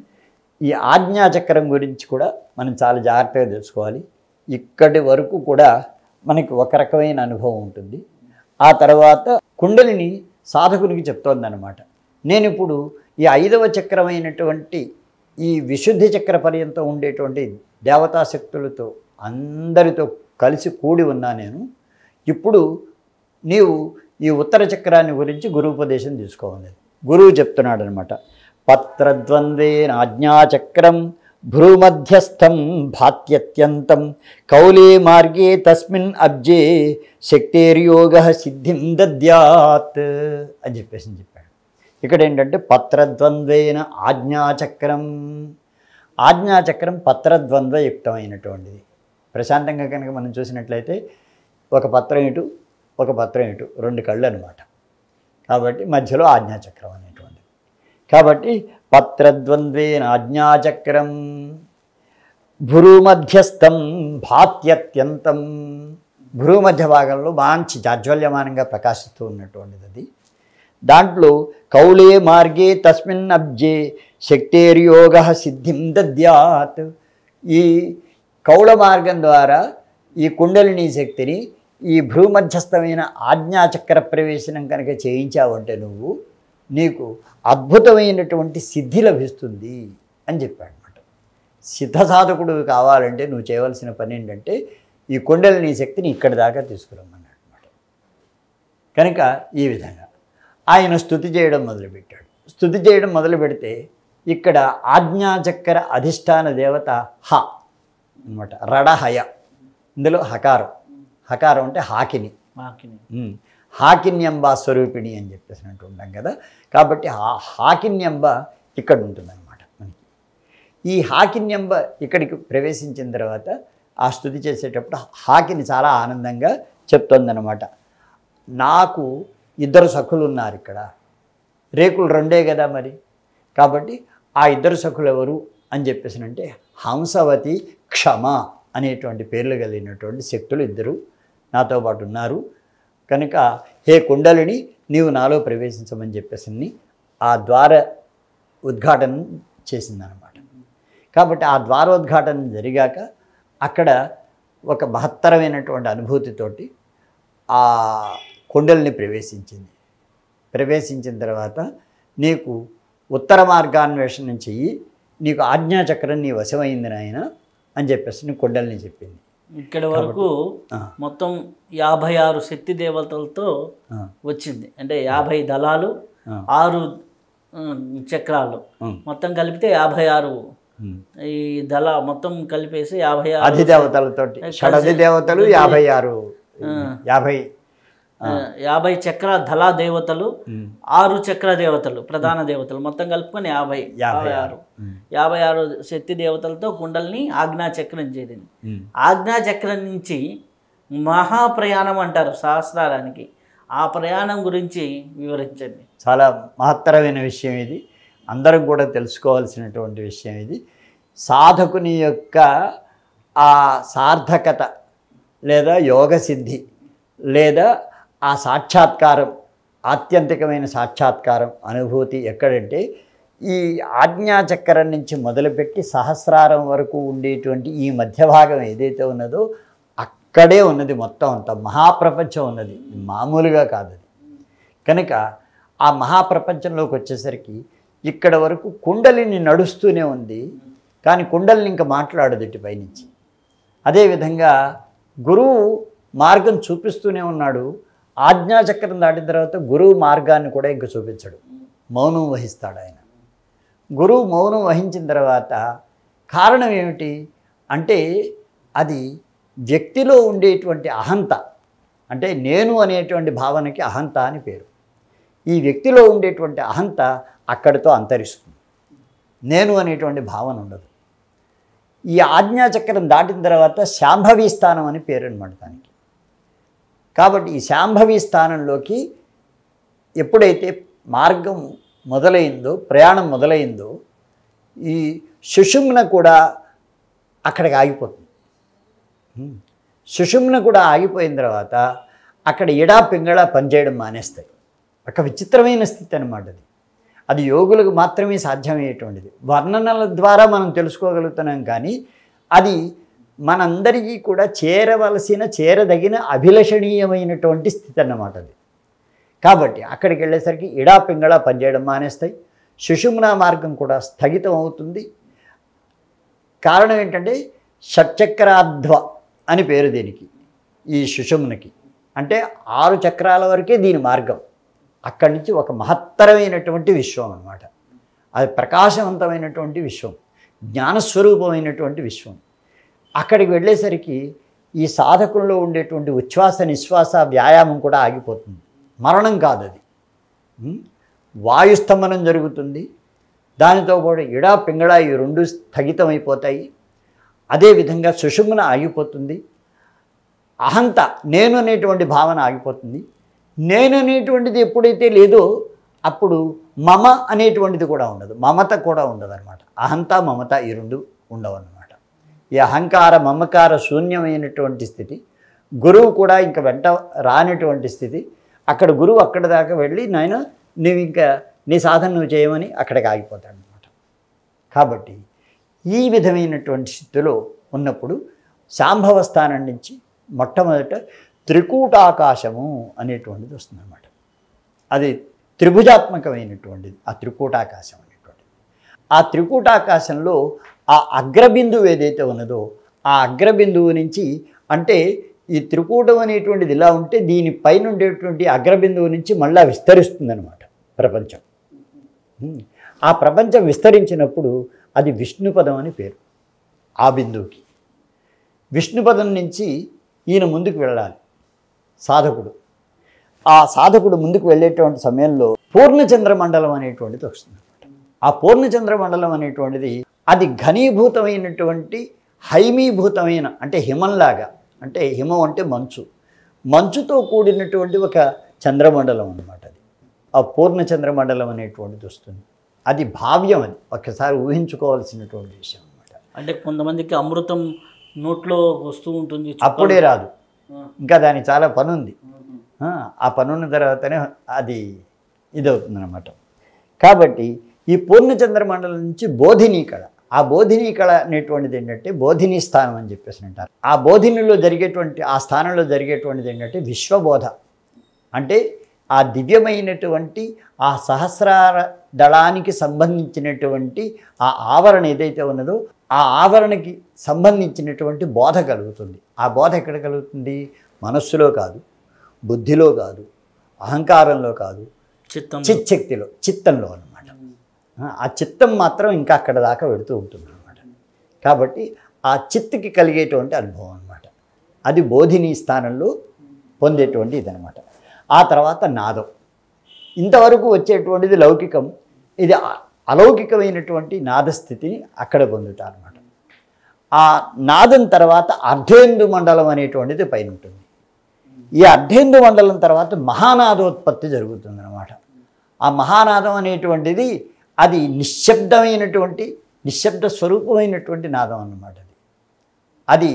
ఈ ఆజ్ఞాచక్రం గురించి కూడా మనం చాలా జాగ్రత్తగా తెలుసుకోవాలి ఇక్కడి వరకు కూడా మనకి ఒక రకమైన అనుభవం ఉంటుంది ఆ తర్వాత కుండలిని సాధకునికి చెప్తోందనమాట నేను ఇప్పుడు ఈ ఐదవ చక్రమైనటువంటి ఈ విశుద్ధి చక్ర పర్యంతం ఉండేటువంటి దేవతాశక్తులతో అందరితో కలిసి కూడి ఉన్నా నేను ఇప్పుడు నీవు ఈ ఉత్తర చక్రాన్ని గురించి గురువుపదేశం తీసుకోవాలి గురువు చెప్తున్నాడు అనమాట పత్రద్వంద్వే ఆజ్ఞాచక్రం భ్రూమధ్యస్థం భాత్యత్యంతం కౌలే మార్గే తస్మిన్ అబ్జే శక్తేర్యోగ సిద్ధిం దద్యాత్ అని చెప్పేసి చెప్పాడు ఇక్కడ ఏంటంటే పత్రద్వంద్వేన ఆజ్ఞాచక్రం ఆజ్ఞాచక్రం పత్రద్వంద్వయుక్తమైనటువంటిది ప్రశాంతంగా కనుక మనం చూసినట్లయితే ఒక పత్రం ఇటు ఒక పత్రం ఇటు రెండు కళ్ళు అనమాట కాబట్టి మధ్యలో ఆజ్ఞాచక్రం అనేటువంటిది కాబట్టి పత్రద్వంద్వేనాజ్ఞాచక్రం భ్రూమధ్యస్థం భాత్యత్యంతం భ్రూమధ్య భాగంలో మంచి జాజ్వల్యమానంగా ప్రకాశిస్తూ ఉన్నటువంటిది అది దాంట్లో కౌలే మార్గే తస్మిన్ అబ్జే శక్తేర్యోగ సిద్ధిం దద్యాత్ ఈ కౌల మార్గం ద్వారా ఈ కుండలిని శక్తిని ఈ భ్రూమధ్యస్థమైన ఆజ్ఞాచక్ర ప్రవేశనం కనుక చేయించావంటే నువ్వు నీకు అద్భుతమైనటువంటి సిద్ధి లభిస్తుంది అని చెప్పాడు సిద్ధ సాధకుడు కావాలంటే నువ్వు చేయవలసిన పని ఏంటంటే ఈ కొండలు నీ శక్తిని ఇక్కడి దాకా తీసుకురమ్మన్నా అనమాట కనుక ఈ విధంగా ఆయన స్థుతి చేయడం మొదలుపెట్టాడు స్థుతి చేయడం మొదలు పెడితే ఇక్కడ ఆజ్ఞాచక్ర అధిష్టాన దేవత హ అనమాట రడహయ ఇందులో హకారం హకారం అంటే హాకిని హాకిని హాకిన్యంబ స్వరూపిణి అని చెప్పేసి ఉంటాం కదా కాబట్టి ఆ హాకిన్యంబ ఇక్కడ ఉంటుందన్నమాట మనకి ఈ హాకిన్యంబ ఇక్కడికి ప్రవేశించిన తర్వాత ఆ స్థుతి చేసేటప్పుడు హాకిని చాలా ఆనందంగా చెప్తోందనమాట నాకు ఇద్దరు సఖులు ఉన్నారు ఇక్కడ రేకులు రెండే కదా మరి కాబట్టి ఆ ఇద్దరు సఖులు ఎవరు అని చెప్పేసినంటే హంసవతి క్షమ అనేటువంటి పేర్లు కలిగినటువంటి శక్తులు ఇద్దరు నాతో పాటు ఉన్నారు కనుక హే కుండలిని నీవు నాలో ప్రవేశించమని చెప్పేసి ఆ ద్వార ఉద్ఘాటనం చేసిందనమాట కాబట్టి ఆ ద్వార ఉద్ఘాటన జరిగాక అక్కడ ఒక మహత్తరమైనటువంటి అనుభూతితోటి ఆ కొండల్ని ప్రవేశించింది ప్రవేశించిన తర్వాత నీకు ఉత్తర మార్గాన్వేషణం చెయ్యి నీకు ఆజ్ఞాచక్రం నీ వశమైంది నాయన అని చెప్పేసి కొండల్ని చెప్పింది ఇక్కడ వరకు మొత్తం యాభై ఆరు శక్తి దేవతలతో వచ్చింది అంటే యాభై దళాలు ఆరు చక్రాలు మొత్తం కలిపితే యాభై ఆరు ఈ దళ మొత్తం కలిపేసి యాభై ఆరు దేవతలతో దేవతలు యాభై ఆరు యాభై యాభై చక్ర ధలా దేవతలు ఆరు చక్ర దేవతలు ప్రధాన దేవతలు మొత్తం కలుపుకొని యాభై యాభై ఆరు యాభై ఆరు శక్తి దేవతలతో కుండల్ని ఆజ్ఞాచక్రం చేరింది ఆజ్ఞాచక్రం నుంచి మహాప్రయాణం అంటారు సహస్రానికి ఆ ప్రయాణం గురించి వివరించండి చాలా మహత్తరమైన విషయం ఇది అందరం కూడా తెలుసుకోవాల్సినటువంటి విషయం ఇది సాధకుని యొక్క ఆ సార్థకత లేదా యోగసిద్ధి లేదా ఆ సాక్షాత్కారం ఆత్యంతికమైన సాక్షాత్కారం అనుభూతి ఎక్కడంటే ఈ ఆజ్ఞాచక్రం నుంచి మొదలుపెట్టి సహస్రారం వరకు ఉండేటువంటి ఈ మధ్య భాగం ఏదైతే ఉన్నదో అక్కడే ఉన్నది మొత్తం అంతా మహాప్రపంచం ఉన్నది మామూలుగా కాదు కనుక ఆ మహాప్రపంచంలోకి వచ్చేసరికి ఇక్కడ వరకు కుండలిని నడుస్తూనే ఉంది కానీ కుండలిని ఇంకా మాట్లాడదు ఇటు పైనుంచి అదేవిధంగా గురువు మార్గం చూపిస్తూనే ఉన్నాడు ఆజ్ఞాచక్రం దాటిన తర్వాత గురువు మార్గాన్ని కూడా ఇంక చూపించడు మౌనం వహిస్తాడు ఆయన గురువు మౌనం వహించిన తర్వాత కారణం ఏమిటి అంటే అది వ్యక్తిలో ఉండేటువంటి అహంత అంటే నేను అనేటువంటి భావనకి అహంత అని పేరు ఈ వ్యక్తిలో ఉండేటువంటి అహంత అక్కడితో అంతరిస్తుంది నేను అనేటువంటి భావన ఉండదు ఈ ఆజ్ఞాచక్రం దాటిన తర్వాత శాంభవీ స్థానం అని పేరు అనమాట దానికి కాబట్టి ఈ శాంభవి స్థానంలోకి ఎప్పుడైతే మార్గం మొదలైందో ప్రయాణం మొదలైందో ఈ సుషుమ్న కూడా అక్కడికి ఆగిపోతుంది సుషుమ్న కూడా ఆగిపోయిన తర్వాత అక్కడ ఎడా పింగళ పనిచేయడం మానేస్తాయి ఒక విచిత్రమైన స్థితి అనమాట అది అది యోగులకు మాత్రమే సాధ్యమయ్యేటువంటిది వర్ణనల ద్వారా మనం తెలుసుకోగలుగుతున్నాం కానీ అది మనందరికీ కూడా చేరవలసిన చేరదగిన అభిలషణీయమైనటువంటి స్థితి అన్నమాట అది కాబట్టి అక్కడికి వెళ్ళేసరికి ఇడా పింగళ పనిచేయడం మానేస్తాయి సుషుమ్న మార్గం కూడా స్థగితం అవుతుంది కారణం ఏంటంటే షట్చక్రాధ్వ అని పేరు దీనికి ఈ సుషుమ్నకి అంటే ఆరు చక్రాల వరకే దీని మార్గం అక్కడి నుంచి ఒక మహత్తరమైనటువంటి విశ్వం అనమాట అది ప్రకాశవంతమైనటువంటి విశ్వం జ్ఞానస్వరూపమైనటువంటి విశ్వం అక్కడికి వెళ్ళేసరికి ఈ సాధకుల్లో ఉండేటువంటి ఉచ్ఛ్వాస నిశ్వాస వ్యాయామం కూడా ఆగిపోతుంది మరణం కాదు అది వాయుస్తంభనం జరుగుతుంది దానితో పాటు ఇడా పింగళ ఈ రెండు స్థగితమైపోతాయి అదేవిధంగా సుషుమ్న ఆగిపోతుంది అహంత నేను అనేటువంటి భావన ఆగిపోతుంది నేను అనేటువంటిది ఎప్పుడైతే లేదో అప్పుడు మమ అనేటువంటిది కూడా ఉండదు మమత కూడా ఉండదు అనమాట అహంత మమత ఈ రెండు ఉండవన్నమాట ఈ అహంకార మమకార శూన్యమైనటువంటి స్థితి గురువు కూడా ఇంకా వెంట రానిటువంటి స్థితి అక్కడ గురువు అక్కడ దాకా వెళ్ళి నాయన నువ్వు ఇంకా నీ సాధన నువ్వు చేయమని అక్కడికి ఆగిపోతాడు అనమాట కాబట్టి ఈ విధమైనటువంటి స్థితిలో ఉన్నప్పుడు సాంభవ స్థానం నుంచి మొట్టమొదట త్రికూటాకాశము అనేటువంటిది వస్తుంది అనమాట అది త్రిభుజాత్మకమైనటువంటిది ఆ త్రికూటాకాశం అనేటువంటిది ఆ త్రికూటాకాశంలో ఆ అగ్రబిందువు ఏదైతే ఉన్నదో ఆ అగ్రబిందువు నుంచి అంటే ఈ త్రికూటం అనేటువంటిది ఇలా ఉంటే దీనిపైన ఉండేటువంటి అగ్రబిందువు నుంచి మళ్ళీ విస్తరిస్తుందనమాట ప్రపంచం ఆ ప్రపంచం విస్తరించినప్పుడు అది విష్ణుపదం అని పేరు ఆ బిందువుకి విష్ణుపదం నుంచి ఈయన ముందుకు వెళ్ళాలి సాధకుడు ఆ సాధకుడు ముందుకు వెళ్ళేటువంటి సమయంలో పూర్ణచంద్ర మండలం అనేటువంటిది వస్తుంది ఆ పూర్ణచంద్ర మండలం అనేటువంటిది అది ఘనీభూతమైనటువంటి హైమీభూతమైన అంటే హిమంలాగా అంటే హిమం అంటే మంచు మంచుతో కూడినటువంటి ఒక చంద్రమండలం అనమాట అది ఆ పూర్ణ చంద్రమండలం అనేటువంటిది వస్తుంది అది భావ్యం అది ఒకసారి ఊహించుకోవాల్సినటువంటి విషయం అనమాట అంటే కొంతమందికి అమృతం నోట్లో వస్తూ ఉంటుంది అప్పుడే రాదు ఇంకా దానికి చాలా పని ఉంది ఆ పనున్న తర్వాతనే అది అనమాట కాబట్టి ఈ పూర్ణచంద్రమండలం నుంచి బోధిని కళ ఆ బోధిని ఇక్కడ అనేటువంటిది ఏంటంటే బోధిని స్థానం అని చెప్పేసి అంటారు ఆ బోధినిలో జరిగేటువంటి ఆ స్థానంలో జరిగేటువంటిది ఏంటంటే విశ్వబోధ అంటే ఆ దివ్యమైనటువంటి ఆ సహస్రార దళానికి సంబంధించినటువంటి ఆ ఆవరణ ఏదైతే ఉన్నదో ఆ ఆవరణకి సంబంధించినటువంటి బోధ కలుగుతుంది ఆ బోధ ఎక్కడ కలుగుతుంది మనస్సులో కాదు బుద్ధిలో కాదు అహంకారంలో కాదు చిత్తం చిత్శక్తిలో చిత్తంలోను ఆ చిత్తం మాత్రం ఇంకా అక్కడ దాకా వెళుతూ ఉంటుంది అనమాట కాబట్టి ఆ చిత్తుకి కలిగేటువంటి అనుభవం అనమాట అది బోధిని స్థానంలో పొందేటువంటి ఇదనమాట ఆ తర్వాత నాదం ఇంతవరకు వచ్చేటువంటిది లౌకికం ఇది అలౌకికమైనటువంటి నాదస్థితిని అక్కడ పొందుతా అనమాట ఆ నాదం తర్వాత అర్ధేందు మండలం అనేటువంటిది పైన ఉంటుంది ఈ అర్ధేందు మండలం తర్వాత మహానాదోత్పత్తి జరుగుతుందన్నమాట ఆ మహానాదం అనేటువంటిది అది నిశ్శబ్దమైనటువంటి నిశ్శబ్ద స్వరూపమైనటువంటి నాదం అన్నమాట అది అది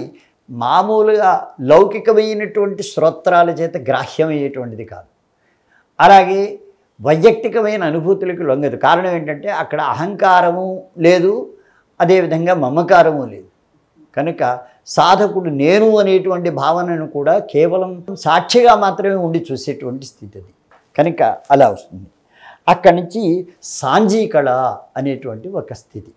మామూలుగా లౌకికమైనటువంటి శ్రోత్రాల చేత గ్రాహ్యమయ్యేటువంటిది కాదు అలాగే వైయక్తికమైన అనుభూతులకు లొంగదు కారణం ఏంటంటే అక్కడ అహంకారము లేదు అదేవిధంగా మమకారము లేదు కనుక సాధకుడు నేను అనేటువంటి భావనను కూడా కేవలం సాక్షిగా మాత్రమే ఉండి చూసేటువంటి స్థితి అది కనుక అలా వస్తుంది అక్కడి నుంచి సాంజీకళ అనేటువంటి ఒక స్థితి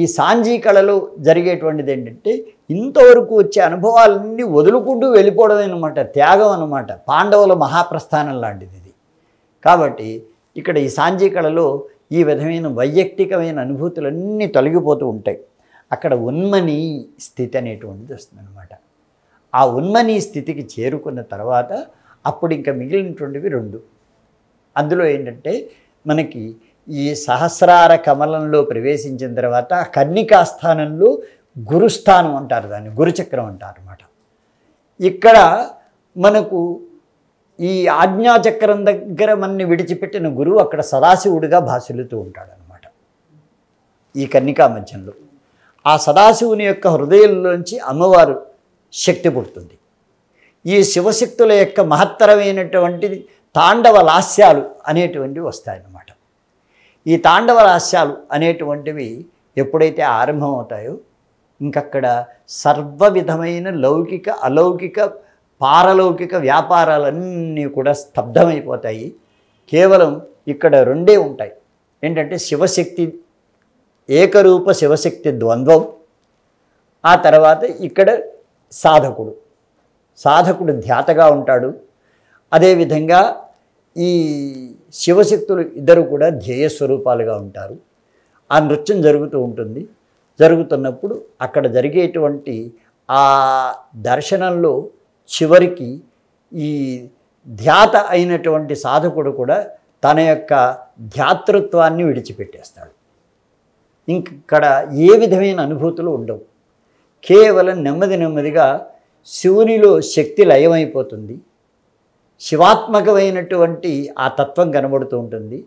ఈ కళలు జరిగేటువంటిది ఏంటంటే ఇంతవరకు వచ్చే అనుభవాలన్నీ వదులుకుంటూ వెళ్ళిపోవడం అనమాట త్యాగం అనమాట పాండవుల మహాప్రస్థానం లాంటిది ఇది కాబట్టి ఇక్కడ ఈ సాంజీకళలో ఈ విధమైన వైయక్తికమైన అనుభూతులన్నీ తొలగిపోతూ ఉంటాయి అక్కడ ఉన్మని స్థితి అనేటువంటిది వస్తుందన్నమాట ఆ ఉన్మని స్థితికి చేరుకున్న తర్వాత అప్పుడు ఇంకా మిగిలినటువంటివి రెండు అందులో ఏంటంటే మనకి ఈ సహస్రార కమలంలో ప్రవేశించిన తర్వాత కన్నికాస్థానంలో గురుస్థానం అంటారు దాన్ని గురుచక్రం అంటారు అనమాట ఇక్కడ మనకు ఈ ఆజ్ఞాచక్రం దగ్గర మనని విడిచిపెట్టిన గురువు అక్కడ సదాశివుడిగా భాషలుతూ ఉంటాడు అనమాట ఈ కన్నికా మధ్యంలో ఆ సదాశివుని యొక్క హృదయంలోంచి అమ్మవారు శక్తి పుడుతుంది ఈ శివశక్తుల యొక్క మహత్తరమైనటువంటిది తాండవ లాస్యాలు అనేటువంటివి వస్తాయన్నమాట ఈ తాండవ లాస్యాలు అనేటువంటివి ఎప్పుడైతే ఆరంభమవుతాయో ఇంకక్కడ సర్వ విధమైన లౌకిక అలౌకిక పారలౌకిక వ్యాపారాలన్నీ కూడా స్తబ్దమైపోతాయి కేవలం ఇక్కడ రెండే ఉంటాయి ఏంటంటే శివశక్తి ఏకరూప శివశక్తి ద్వంద్వం ఆ తర్వాత ఇక్కడ సాధకుడు సాధకుడు ధ్యాతగా ఉంటాడు అదేవిధంగా ఈ శివశక్తులు ఇద్దరు కూడా ధ్యేయ స్వరూపాలుగా ఉంటారు ఆ నృత్యం జరుగుతూ ఉంటుంది జరుగుతున్నప్పుడు అక్కడ జరిగేటువంటి ఆ దర్శనంలో చివరికి ఈ ధ్యాత అయినటువంటి సాధకుడు కూడా తన యొక్క ధ్యాతృత్వాన్ని విడిచిపెట్టేస్తాడు ఇక్కడ ఏ విధమైన అనుభూతులు ఉండవు కేవలం నెమ్మది నెమ్మదిగా శివునిలో శక్తి లయమైపోతుంది శివాత్మకమైనటువంటి ఆ తత్వం కనబడుతూ ఉంటుంది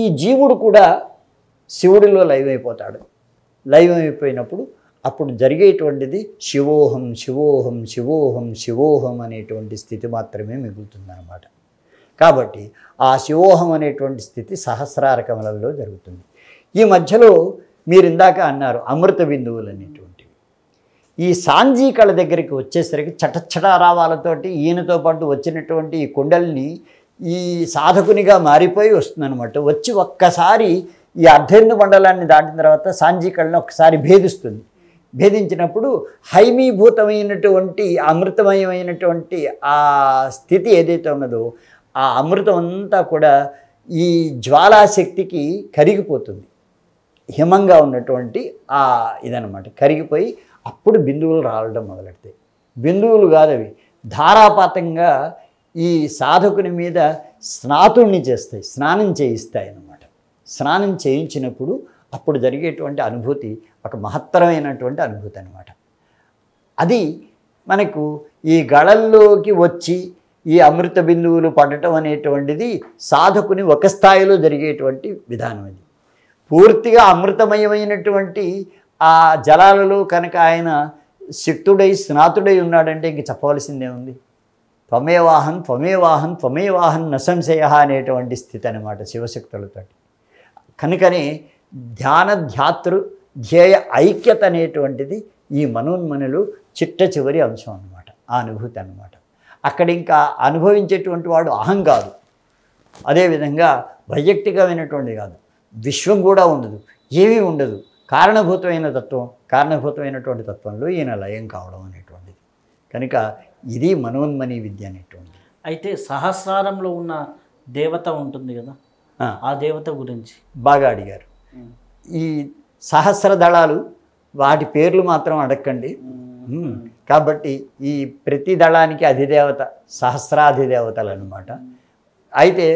ఈ జీవుడు కూడా శివుడిలో లైవైపోతాడు లైవమైపోయినప్పుడు అప్పుడు జరిగేటువంటిది శివోహం శివోహం శివోహం శివోహం అనేటువంటి స్థితి మాత్రమే మిగులుతుందన్నమాట కాబట్టి ఆ శివోహం అనేటువంటి స్థితి సహస్రార కమలంలో జరుగుతుంది ఈ మధ్యలో మీరు ఇందాక అన్నారు అమృత బిందువులు అనేటువంటి ఈ సాంజీ కళ దగ్గరికి వచ్చేసరికి రావాలతోటి ఈయనతో పాటు వచ్చినటువంటి ఈ కుండల్ని ఈ సాధకునిగా మారిపోయి వస్తుందన్నమాట వచ్చి ఒక్కసారి ఈ అర్ధేందు మండలాన్ని దాటిన తర్వాత సాంజీ కళను ఒకసారి భేదిస్తుంది భేదించినప్పుడు హైమీభూతమైనటువంటి అమృతమయమైనటువంటి ఆ స్థితి ఏదైతే ఉన్నదో ఆ అమృతం అంతా కూడా ఈ జ్వాలాశక్తికి కరిగిపోతుంది హిమంగా ఉన్నటువంటి ఆ ఇదనమాట కరిగిపోయి అప్పుడు బిందువులు రావడం మొదలెడతాయి బిందువులు కాదు అవి ధారాపాతంగా ఈ సాధకుని మీద స్నాతుణ్ణి చేస్తాయి స్నానం చేయిస్తాయి అన్నమాట స్నానం చేయించినప్పుడు అప్పుడు జరిగేటువంటి అనుభూతి ఒక మహత్తరమైనటువంటి అనుభూతి అనమాట అది మనకు ఈ గళల్లోకి వచ్చి ఈ అమృత బిందువులు పడటం అనేటువంటిది సాధకుని ఒక స్థాయిలో జరిగేటువంటి విధానం అది పూర్తిగా అమృతమయమైనటువంటి ఆ జలాలలో కనుక ఆయన శక్తుడై స్నాతుడై ఉన్నాడంటే ఇంక చెప్పవలసిందే ఉంది త్వమేవాహన్ త్వమేవాహన్ త్వమేవాహన్ నశంశయ అనేటువంటి స్థితి అనమాట శివశక్తులతో కనుకనే ధ్యాన ధ్యాతృ ధ్యేయ ఐక్యత అనేటువంటిది ఈ మనోన్మనులు చిట్ట చివరి అంశం అనమాట ఆ అనుభూతి అనమాట అక్కడ ఇంకా అనుభవించేటువంటి వాడు అహం కాదు అదేవిధంగా వైయక్తికమైనటువంటి కాదు విశ్వం కూడా ఉండదు ఏమీ ఉండదు కారణభూతమైన తత్వం కారణభూతమైనటువంటి తత్వంలో ఈయన లయం కావడం అనేటువంటిది కనుక ఇది మనోన్మణి విద్య అనేటువంటిది అయితే సహస్రంలో ఉన్న దేవత ఉంటుంది కదా ఆ దేవత గురించి బాగా అడిగారు ఈ సహస్ర దళాలు వాటి పేర్లు మాత్రం అడగండి కాబట్టి ఈ ప్రతి దళానికి అధిదేవత సహస్రాధిదేవతలు అనమాట అయితే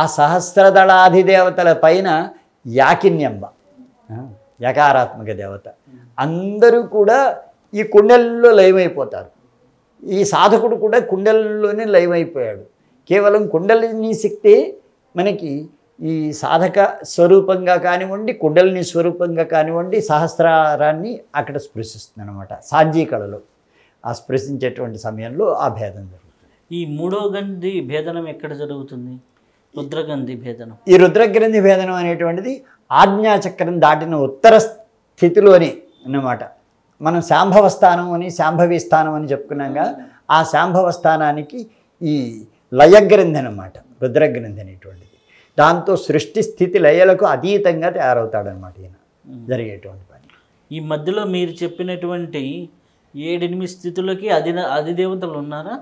ఆ సహస్రదళాధిదేవతల పైన యాకిన్యంబ యకారాత్మక దేవత అందరూ కూడా ఈ కుండెల్లో లయమైపోతారు ఈ సాధకుడు కూడా కుండెల్లోనే లయమైపోయాడు కేవలం కుండలిని శక్తి మనకి ఈ సాధక స్వరూపంగా కానివ్వండి కుండలిని స్వరూపంగా కానివ్వండి సహస్రారాన్ని అక్కడ స్పృశిస్తుంది అనమాట కళలు ఆ స్పృశించేటువంటి సమయంలో ఆ భేదం జరుగుతుంది ఈ మూడో గంధి భేదనం ఎక్కడ జరుగుతుంది రుద్రగంధి భేదనం ఈ రుద్రగ్రంథి భేదనం అనేటువంటిది ఆజ్ఞాచక్రం దాటిన ఉత్తర స్థితిలోని అన్నమాట మనం శాంభవ స్థానం అని శాంభవీ స్థానం అని చెప్పుకున్నాక ఆ శాంభవ స్థానానికి ఈ లయగ్రంథి అనమాట రుద్రగ్రంథి అనేటువంటిది దాంతో సృష్టి స్థితి లయలకు అతీతంగా తయారవుతాడనమాట ఈయన జరిగేటువంటి పని ఈ మధ్యలో మీరు చెప్పినటువంటి ఏడెనిమిది స్థితులకి అధి అధిదేవతలు ఉన్నారా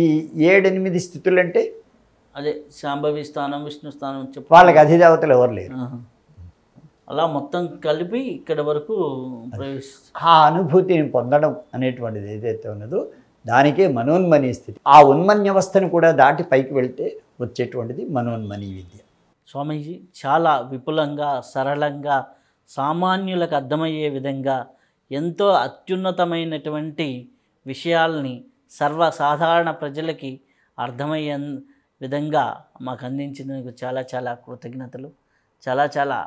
ఈ ఏడెనిమిది స్థితులు అంటే అదే శాంభవి స్థానం విష్ణు స్థానం చెప్పి వాళ్ళకి అధిదేవతలు ఎవరు లేరు అలా మొత్తం కలిపి ఇక్కడ వరకు ఆ అనుభూతిని పొందడం అనేటువంటిది ఏదైతే ఉన్నదో దానికే మనోన్మని స్థితి ఆ ఉన్మన్యవస్థను కూడా దాటి పైకి వెళ్తే వచ్చేటువంటిది మనోన్మని విద్య స్వామీజీ చాలా విపులంగా సరళంగా సామాన్యులకు అర్థమయ్యే విధంగా ఎంతో అత్యున్నతమైనటువంటి విషయాల్ని సర్వసాధారణ ప్రజలకి అర్థమయ్యే విధంగా మాకు అందించినందుకు చాలా చాలా కృతజ్ఞతలు చాలా చాలా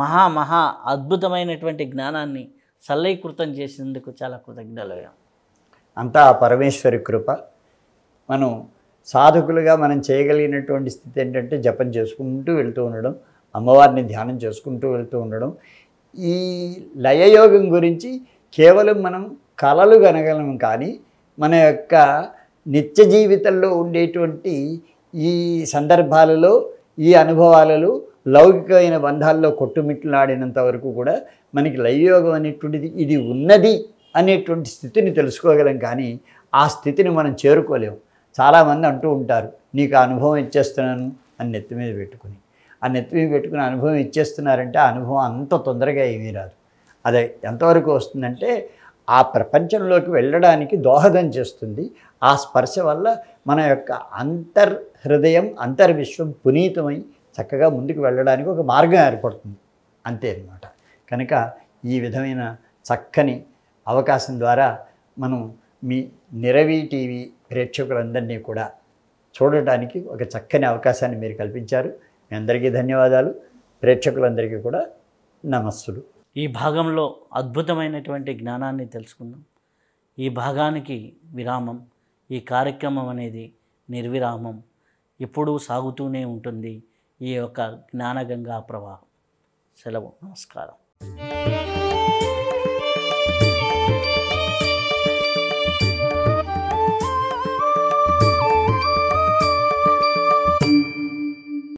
మహా మహా అద్భుతమైనటువంటి జ్ఞానాన్ని సల్లీకృతం చేసినందుకు చాలా కృతజ్ఞతలు అంతా పరమేశ్వరి కృప మనం సాధకులుగా మనం చేయగలిగినటువంటి స్థితి ఏంటంటే జపం చేసుకుంటూ వెళ్తూ ఉండడం అమ్మవారిని ధ్యానం చేసుకుంటూ వెళ్తూ ఉండడం ఈ లయయోగం గురించి కేవలం మనం కళలు కనగలం కానీ మన యొక్క నిత్య జీవితంలో ఉండేటువంటి ఈ సందర్భాలలో ఈ అనుభవాలలో లౌకికమైన బంధాల్లో కొట్టుమిట్లాడినంత వరకు కూడా మనకి లయయోగం అనేటువంటిది ఇది ఉన్నది అనేటువంటి స్థితిని తెలుసుకోగలం కానీ ఆ స్థితిని మనం చేరుకోలేము చాలామంది అంటూ ఉంటారు నీకు అనుభవం ఇచ్చేస్తున్నాను అని నెత్తి మీద పెట్టుకుని ఆ నెత్తి మీద పెట్టుకుని అనుభవం ఇచ్చేస్తున్నారంటే ఆ అనుభవం అంత తొందరగా ఏమీ రాదు అదే ఎంతవరకు వస్తుందంటే ఆ ప్రపంచంలోకి వెళ్ళడానికి దోహదం చేస్తుంది ఆ స్పర్శ వల్ల మన యొక్క అంతర్ హృదయం అంతర్విశ్వం పునీతమై చక్కగా ముందుకు వెళ్ళడానికి ఒక మార్గం ఏర్పడుతుంది అంతే అనమాట కనుక ఈ విధమైన చక్కని అవకాశం ద్వారా మనం మీ నిరవి టీవీ ప్రేక్షకులందరినీ కూడా చూడటానికి ఒక చక్కని అవకాశాన్ని మీరు కల్పించారు మీ అందరికీ ధన్యవాదాలు ప్రేక్షకులందరికీ కూడా నమస్సులు ఈ భాగంలో అద్భుతమైనటువంటి జ్ఞానాన్ని తెలుసుకుందాం ఈ భాగానికి విరామం ఈ కార్యక్రమం అనేది నిర్విరామం ఎప్పుడూ సాగుతూనే ఉంటుంది ఈ యొక్క జ్ఞానగంగా ప్రవాహం సెలవు నమస్కారం